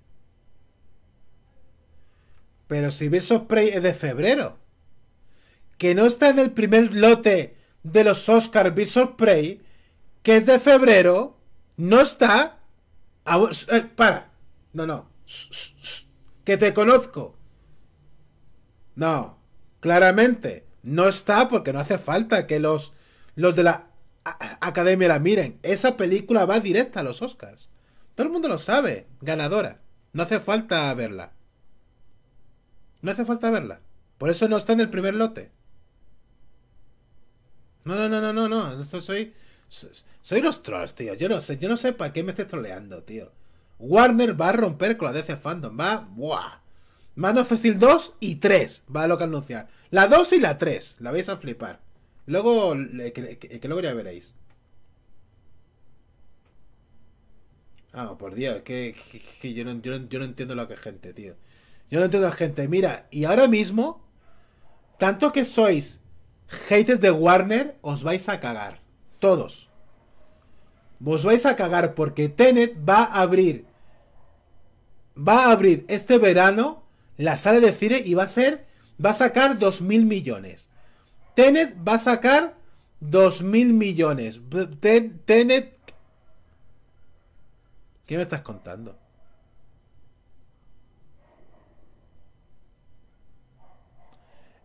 Pero si of Prey es de febrero. Que no está en el primer lote de los Oscar of Prey, que es de febrero, no está. Eh, para. No, no. Que te conozco. No. Claramente. No está porque no hace falta que los, los de la Academia la miren. Esa película va directa a los Oscars. Todo el mundo lo sabe. Ganadora. No hace falta verla. No hace falta verla. Por eso no está en el primer lote. No, no, no, no, no, no. soy, soy, los trolls, tío. Yo no sé, yo no sé para qué me estés troleando, tío. Warner va a romper con la DC Fandom. Va, ¡buah! Man of 2 y 3. Va a lo que anunciar. La 2 y la 3. La vais a flipar. Luego, que, luego ya veréis. Ah, por Dios, que, yo, no, entiendo lo que gente, tío. Yo no entiendo a gente. Mira, y ahora mismo, tanto que sois haters de Warner, os vais a cagar. Todos. Os vais a cagar porque Tenet va a abrir. Va a abrir este verano la sala de cine y va a ser. Va a sacar 2.000 millones. Tenet va a sacar 2.000 millones. Ten, Tenet... ¿Qué me estás contando?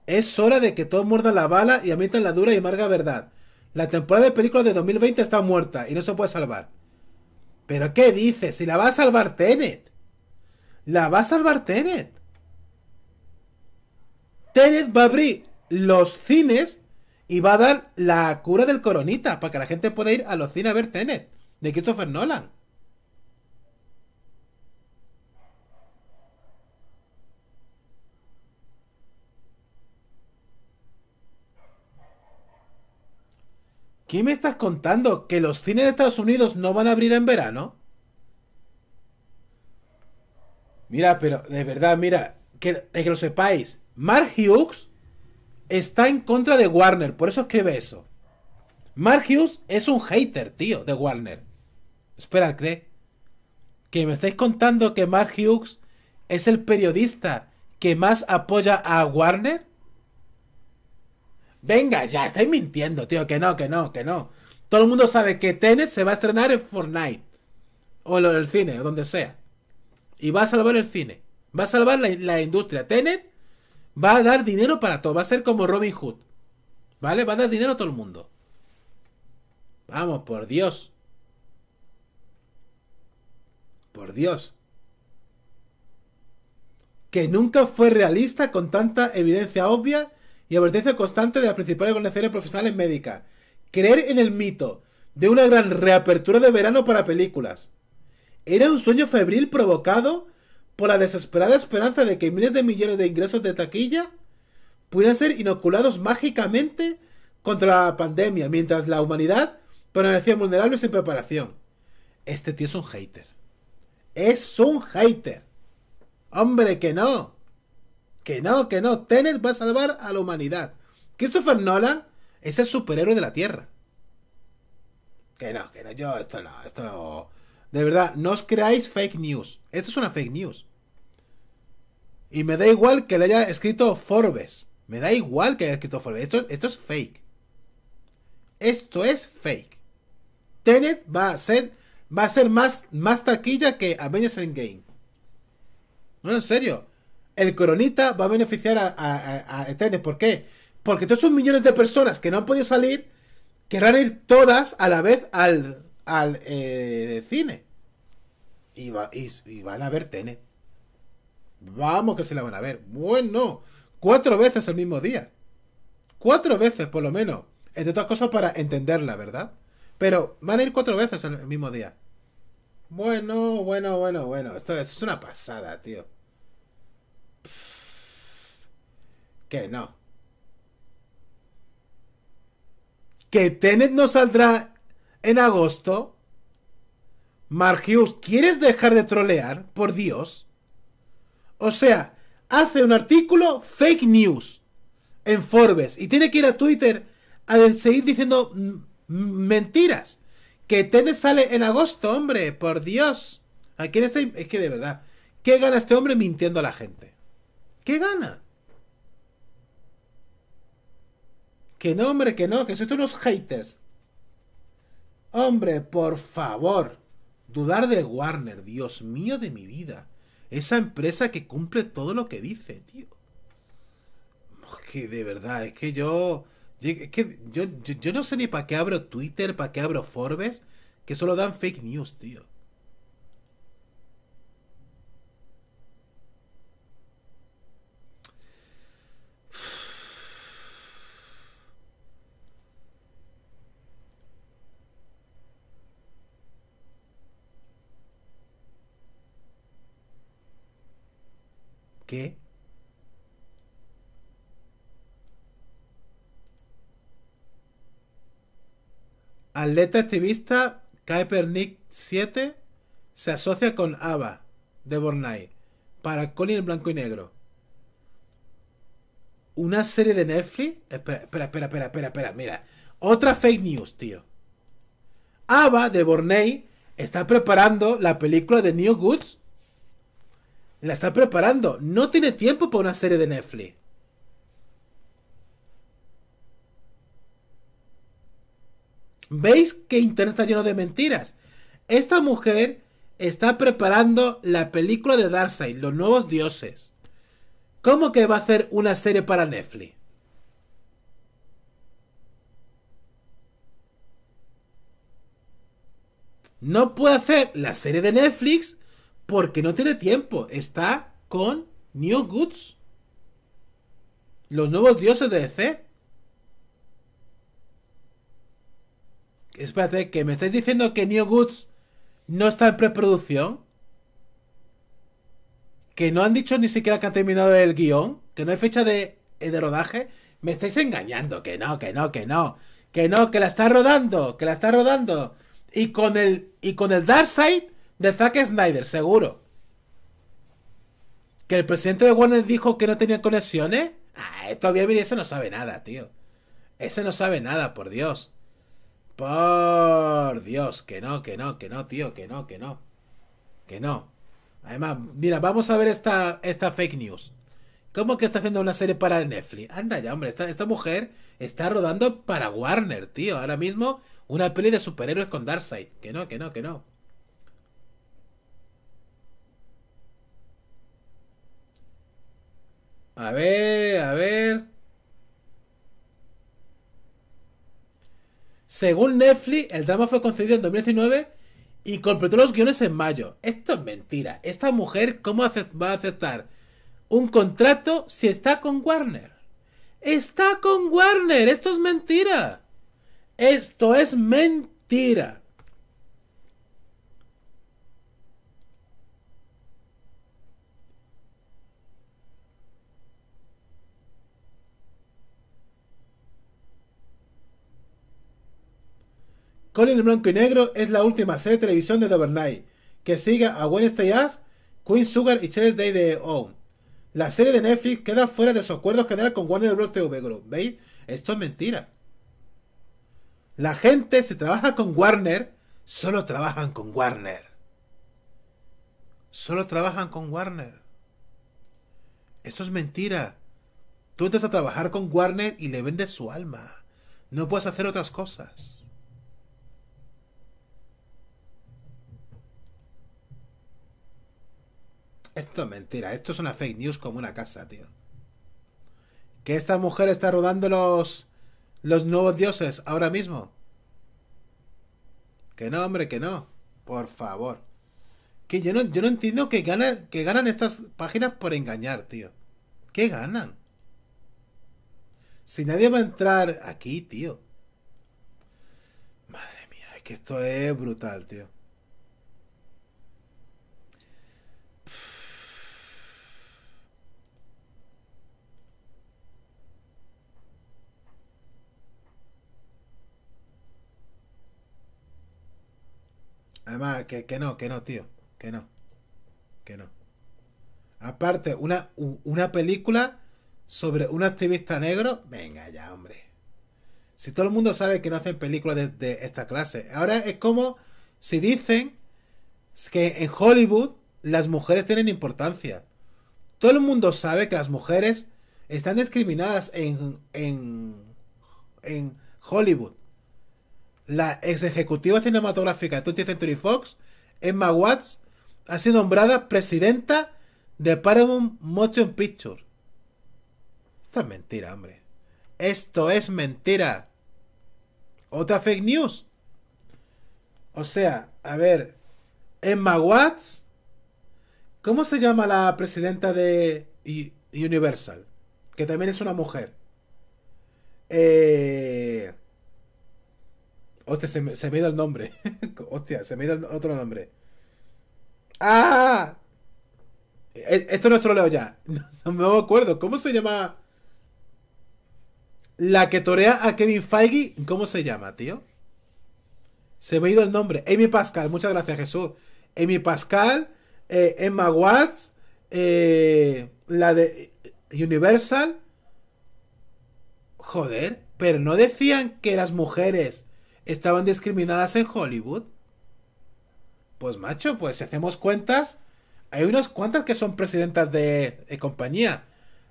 Es hora de que todos muerda la bala y admitan la dura y amarga verdad. La temporada de películas de 2020 está muerta y no se puede salvar. ¿Pero qué dices? Si la va a salvar Tenet. La va a salvar Tenet. Tenet va a abrir los cines y va a dar la cura del coronita para que la gente pueda ir a los cines a ver Tenet de Christopher Nolan. ¿Qué me estás contando? ¿Que los cines de Estados Unidos no van a abrir en verano? Mira, pero de verdad, mira, que, que lo sepáis. Mark Hughes está en contra de Warner, por eso escribe eso. Mark Hughes es un hater, tío, de Warner. Espera, ¿qué? Que me estáis contando que Mark Hughes es el periodista que más apoya a Warner. Venga, ya, estáis mintiendo, tío, que no, que no, que no. Todo el mundo sabe que Tenet se va a estrenar en Fortnite. O en el cine, o donde sea. Y va a salvar el cine. Va a salvar la, la industria. Tenet va a dar dinero para todo. Va a ser como Robin Hood. ¿Vale? Va a dar dinero a todo el mundo. Vamos, por Dios. Por Dios. Que nunca fue realista con tanta evidencia obvia y advertencia constante de las principales organizaciones profesionales médicas. Creer en el mito de una gran reapertura de verano para películas. Era un sueño febril provocado por la desesperada esperanza de que miles de millones de ingresos de taquilla pudieran ser inoculados mágicamente contra la pandemia, mientras la humanidad permanecía vulnerable sin preparación. Este tío es un hater. Es un hater. Hombre, que no. Que no, que no. Tenet va a salvar a la humanidad. Christopher Nolan es el superhéroe de la Tierra. Que no, que no, yo, esto no, esto no. De verdad, no os creáis fake news. Esto es una fake news. Y me da igual que le haya escrito Forbes. Me da igual que haya escrito Forbes. Esto, esto es fake. Esto es fake. Tenet va a ser, va a ser más, más taquilla que Avengers Endgame. No, en serio. El coronita va a beneficiar a, a, Tenet. ¿Por qué? Porque todos esos millones de personas que no han podido salir querrán ir todas a la vez al, al eh, cine. Y, y van a ver Tenet. Vamos que se la van a ver. Bueno, cuatro veces el mismo día. Cuatro veces, por lo menos. Entre otras cosas para entenderla, ¿verdad? Pero van a ir cuatro veces el mismo día. Bueno, bueno, bueno, bueno. Esto, es una pasada, tío. que no. Que Tenet no saldrá en agosto. Margius, ¿quieres dejar de trolear? Por Dios. O sea, hace un artículo fake news en Forbes y tiene que ir a Twitter a seguir diciendo mentiras. Que Tene sale en agosto, hombre, por Dios. ¿A quién este, Es que de verdad, ¿qué gana este hombre mintiendo a la gente? ¿Qué gana? Que no, hombre, que no, que son unos haters. Hombre, por favor. Dudar de Warner, Dios mío de mi vida. Esa empresa que cumple todo lo que dice, tío. que de verdad, es que yo. Es que yo, yo, yo no sé ni para qué abro Twitter, para qué abro Forbes, que solo dan fake news, tío. qué? Atleta activista Kaepernick 7 se asocia con Ava de Bornai para Colin el blanco y negro. Una serie de Netflix. Espera, espera, espera, espera, Mira. Otra fake news, tío. Ava de Bornei está preparando la película de New Goods la está preparando. No tiene tiempo para una serie de Netflix. ¿Veis que Internet está lleno de mentiras? Esta mujer está preparando la película de Darkseid, Los Nuevos Dioses. ¿Cómo que va a hacer una serie para Netflix? No puede hacer la serie de Netflix porque no tiene tiempo. Está con New Goods. Los nuevos dioses de DC. E Espérate, que me estáis diciendo que New Goods no está en preproducción. Que no han dicho ni siquiera que ha terminado el guión. Que no hay fecha de, eh, rodaje. Me estáis engañando. Que no, que no, que no. Que no, que la está rodando. Que la está rodando. Y con el, y con el Darkseid de Zack Snyder, seguro. ¿Que el presidente de Warner dijo que no tenía conexiones? Ah, todavía ese no sabe nada, tío. Ese no sabe nada, por Dios. Por Dios, que no, que no, que no, tío, que no, que no. Que no. Además, mira, vamos a ver esta, esta fake news. ¿Cómo que está haciendo una serie para Netflix? Anda ya, hombre, esta, esta mujer está rodando para Warner, tío. Ahora mismo, una peli de superhéroes con Darkseid. Que no, que no, que no. A ver, a ver. Según Netflix, el drama fue concedido en 2019 y completó los guiones en mayo. Esto es mentira. Esta mujer, ¿cómo va a aceptar un contrato si está con Warner? Está con Warner. Esto es mentira. Esto es mentira. Colin el Blanco y Negro es la última serie de televisión de The Overnight, que sigue a Wednesday Ass Queen Sugar y Charles Day de Own. La serie de Netflix queda fuera de su acuerdo general con Warner Bros. TV Group. ¿Veis? Esto es mentira. La gente, si trabaja con Warner, solo trabajan con Warner. Solo trabajan con Warner. Esto es mentira. Tú entras a trabajar con Warner y le vendes su alma. No puedes hacer otras cosas. Esto es mentira. Esto es una fake news como una casa, tío. Que esta mujer está rodando los. Los nuevos dioses ahora mismo. Que no, hombre, que no. Por favor. Que yo no, yo no entiendo que, gana, que ganan estas páginas por engañar, tío. ¿Qué ganan? Si nadie va a entrar aquí, tío. Madre mía, es que esto es brutal, tío. Además, que, no, que no, tío. Que no. Que no. Aparte, una, una película sobre un activista negro. Venga ya, hombre. Si todo el mundo sabe que no hacen películas de, esta clase. Ahora es como si dicen que en Hollywood las mujeres tienen importancia. Todo el mundo sabe que las mujeres están discriminadas en Hollywood la ex ejecutiva cinematográfica de 20th Century Fox, Emma Watts, ha sido nombrada presidenta de Paramount Motion Picture. Esto es mentira, hombre. Esto es mentira. Otra fake news. O sea, a ver, Emma Watts. ¿Cómo se llama la presidenta de Universal? Que también es una mujer. Eh, Hostia, se me, ha ido el nombre. Hostia, se me ha ido el otro nombre. ¡Ah! E, esto no es troleo ya. No, me acuerdo. ¿Cómo se llama? La que torea a Kevin Feige. ¿Cómo se llama, tío? Se me ha ido el nombre. Amy Pascal. Muchas gracias, Jesús. Amy Pascal. Eh, Emma Watts. Eh, la de eh, Universal. Joder. Pero no decían que las mujeres estaban discriminadas en Hollywood. Pues macho, pues si hacemos cuentas, hay unas cuantas que son presidentas de, compañía.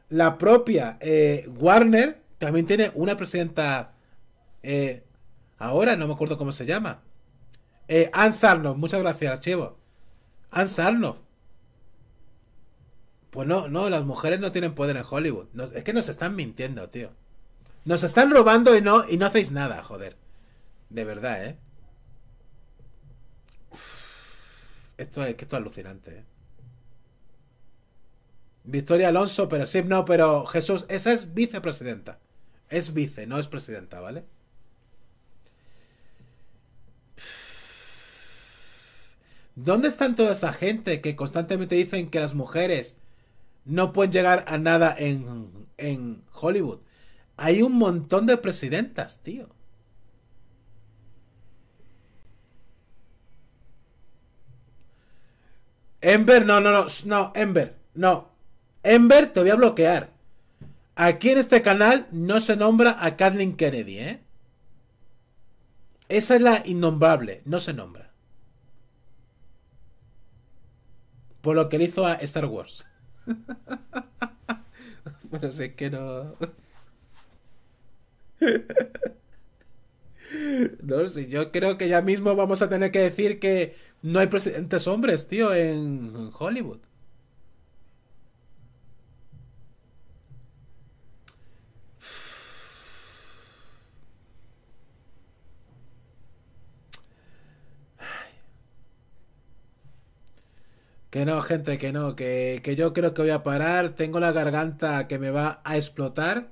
La propia eh, Warner también tiene una presidenta eh, ahora, no me acuerdo cómo se llama. Eh, Ann Sarnoff, muchas gracias, archivo. Ann Sarnoff. Pues no, no, las mujeres no tienen poder en Hollywood. es que nos están mintiendo, tío. Nos están robando y no, y no hacéis nada, joder. De verdad, ¿eh? esto es que esto es alucinante, ¿eh? Victoria Alonso, pero sí, no, pero Jesús, esa es vicepresidenta. Es vice, no es presidenta, ¿vale? ¿Dónde están toda esa gente que constantemente dicen que las mujeres no pueden llegar a nada en, en Hollywood? Hay un montón de presidentas, tío. Ember, no, no, no, no, Ember, no. Ember, te voy a bloquear. Aquí en este canal no se nombra a Kathleen Kennedy, ¿eh? Esa es la innombrable, no se nombra. Por lo que le hizo a Star Wars. Pero sé que no. no sé, yo creo que ya mismo vamos a tener que decir que no hay presidentes hombres, tío, en, Hollywood. Que no, gente, que no, que, yo creo que voy a parar. Tengo la garganta que me va a explotar.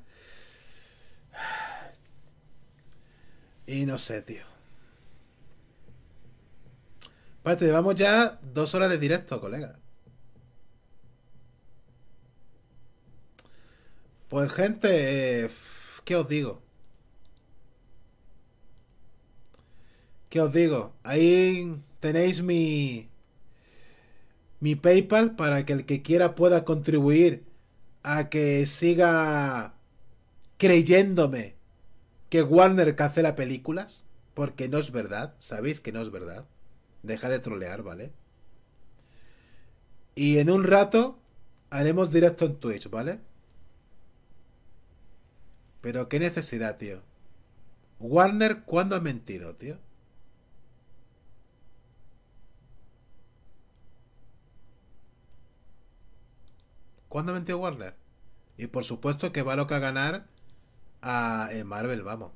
Y no sé, tío. Vale, llevamos ya dos horas de directo, colega. Pues gente, eh, ¿qué os digo? ¿Qué os digo? Ahí tenéis mi mi PayPal para que el que quiera pueda contribuir a que siga creyéndome que Warner cancela películas, porque no es verdad, sabéis que no es verdad. Deja de trolear, ¿vale? Y en un rato haremos directo en Twitch, ¿vale? Pero qué necesidad, tío. Warner, ¿cuándo ha mentido, tío? ¿Cuándo ha mentido Warner? Y por supuesto que va loca a ganar a Marvel, vamos.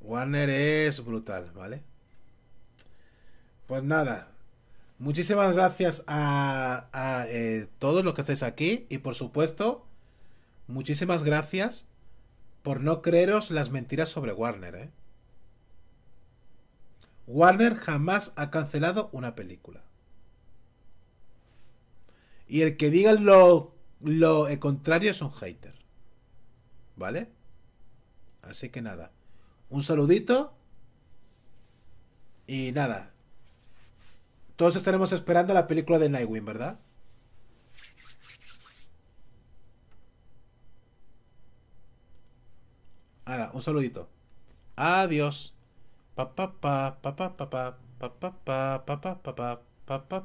Warner es brutal, ¿vale? Pues nada. Muchísimas gracias a, eh, todos los que estáis aquí. Y por supuesto, muchísimas gracias por no creeros las mentiras sobre Warner, ¿eh? Warner jamás ha cancelado una película. Y el que diga lo, lo contrario es un hater. ¿Vale? Así que nada un saludito. Y nada. Todos estaremos esperando la película de Nightwing, ¿verdad? Nada, un saludito. Adiós. pa pa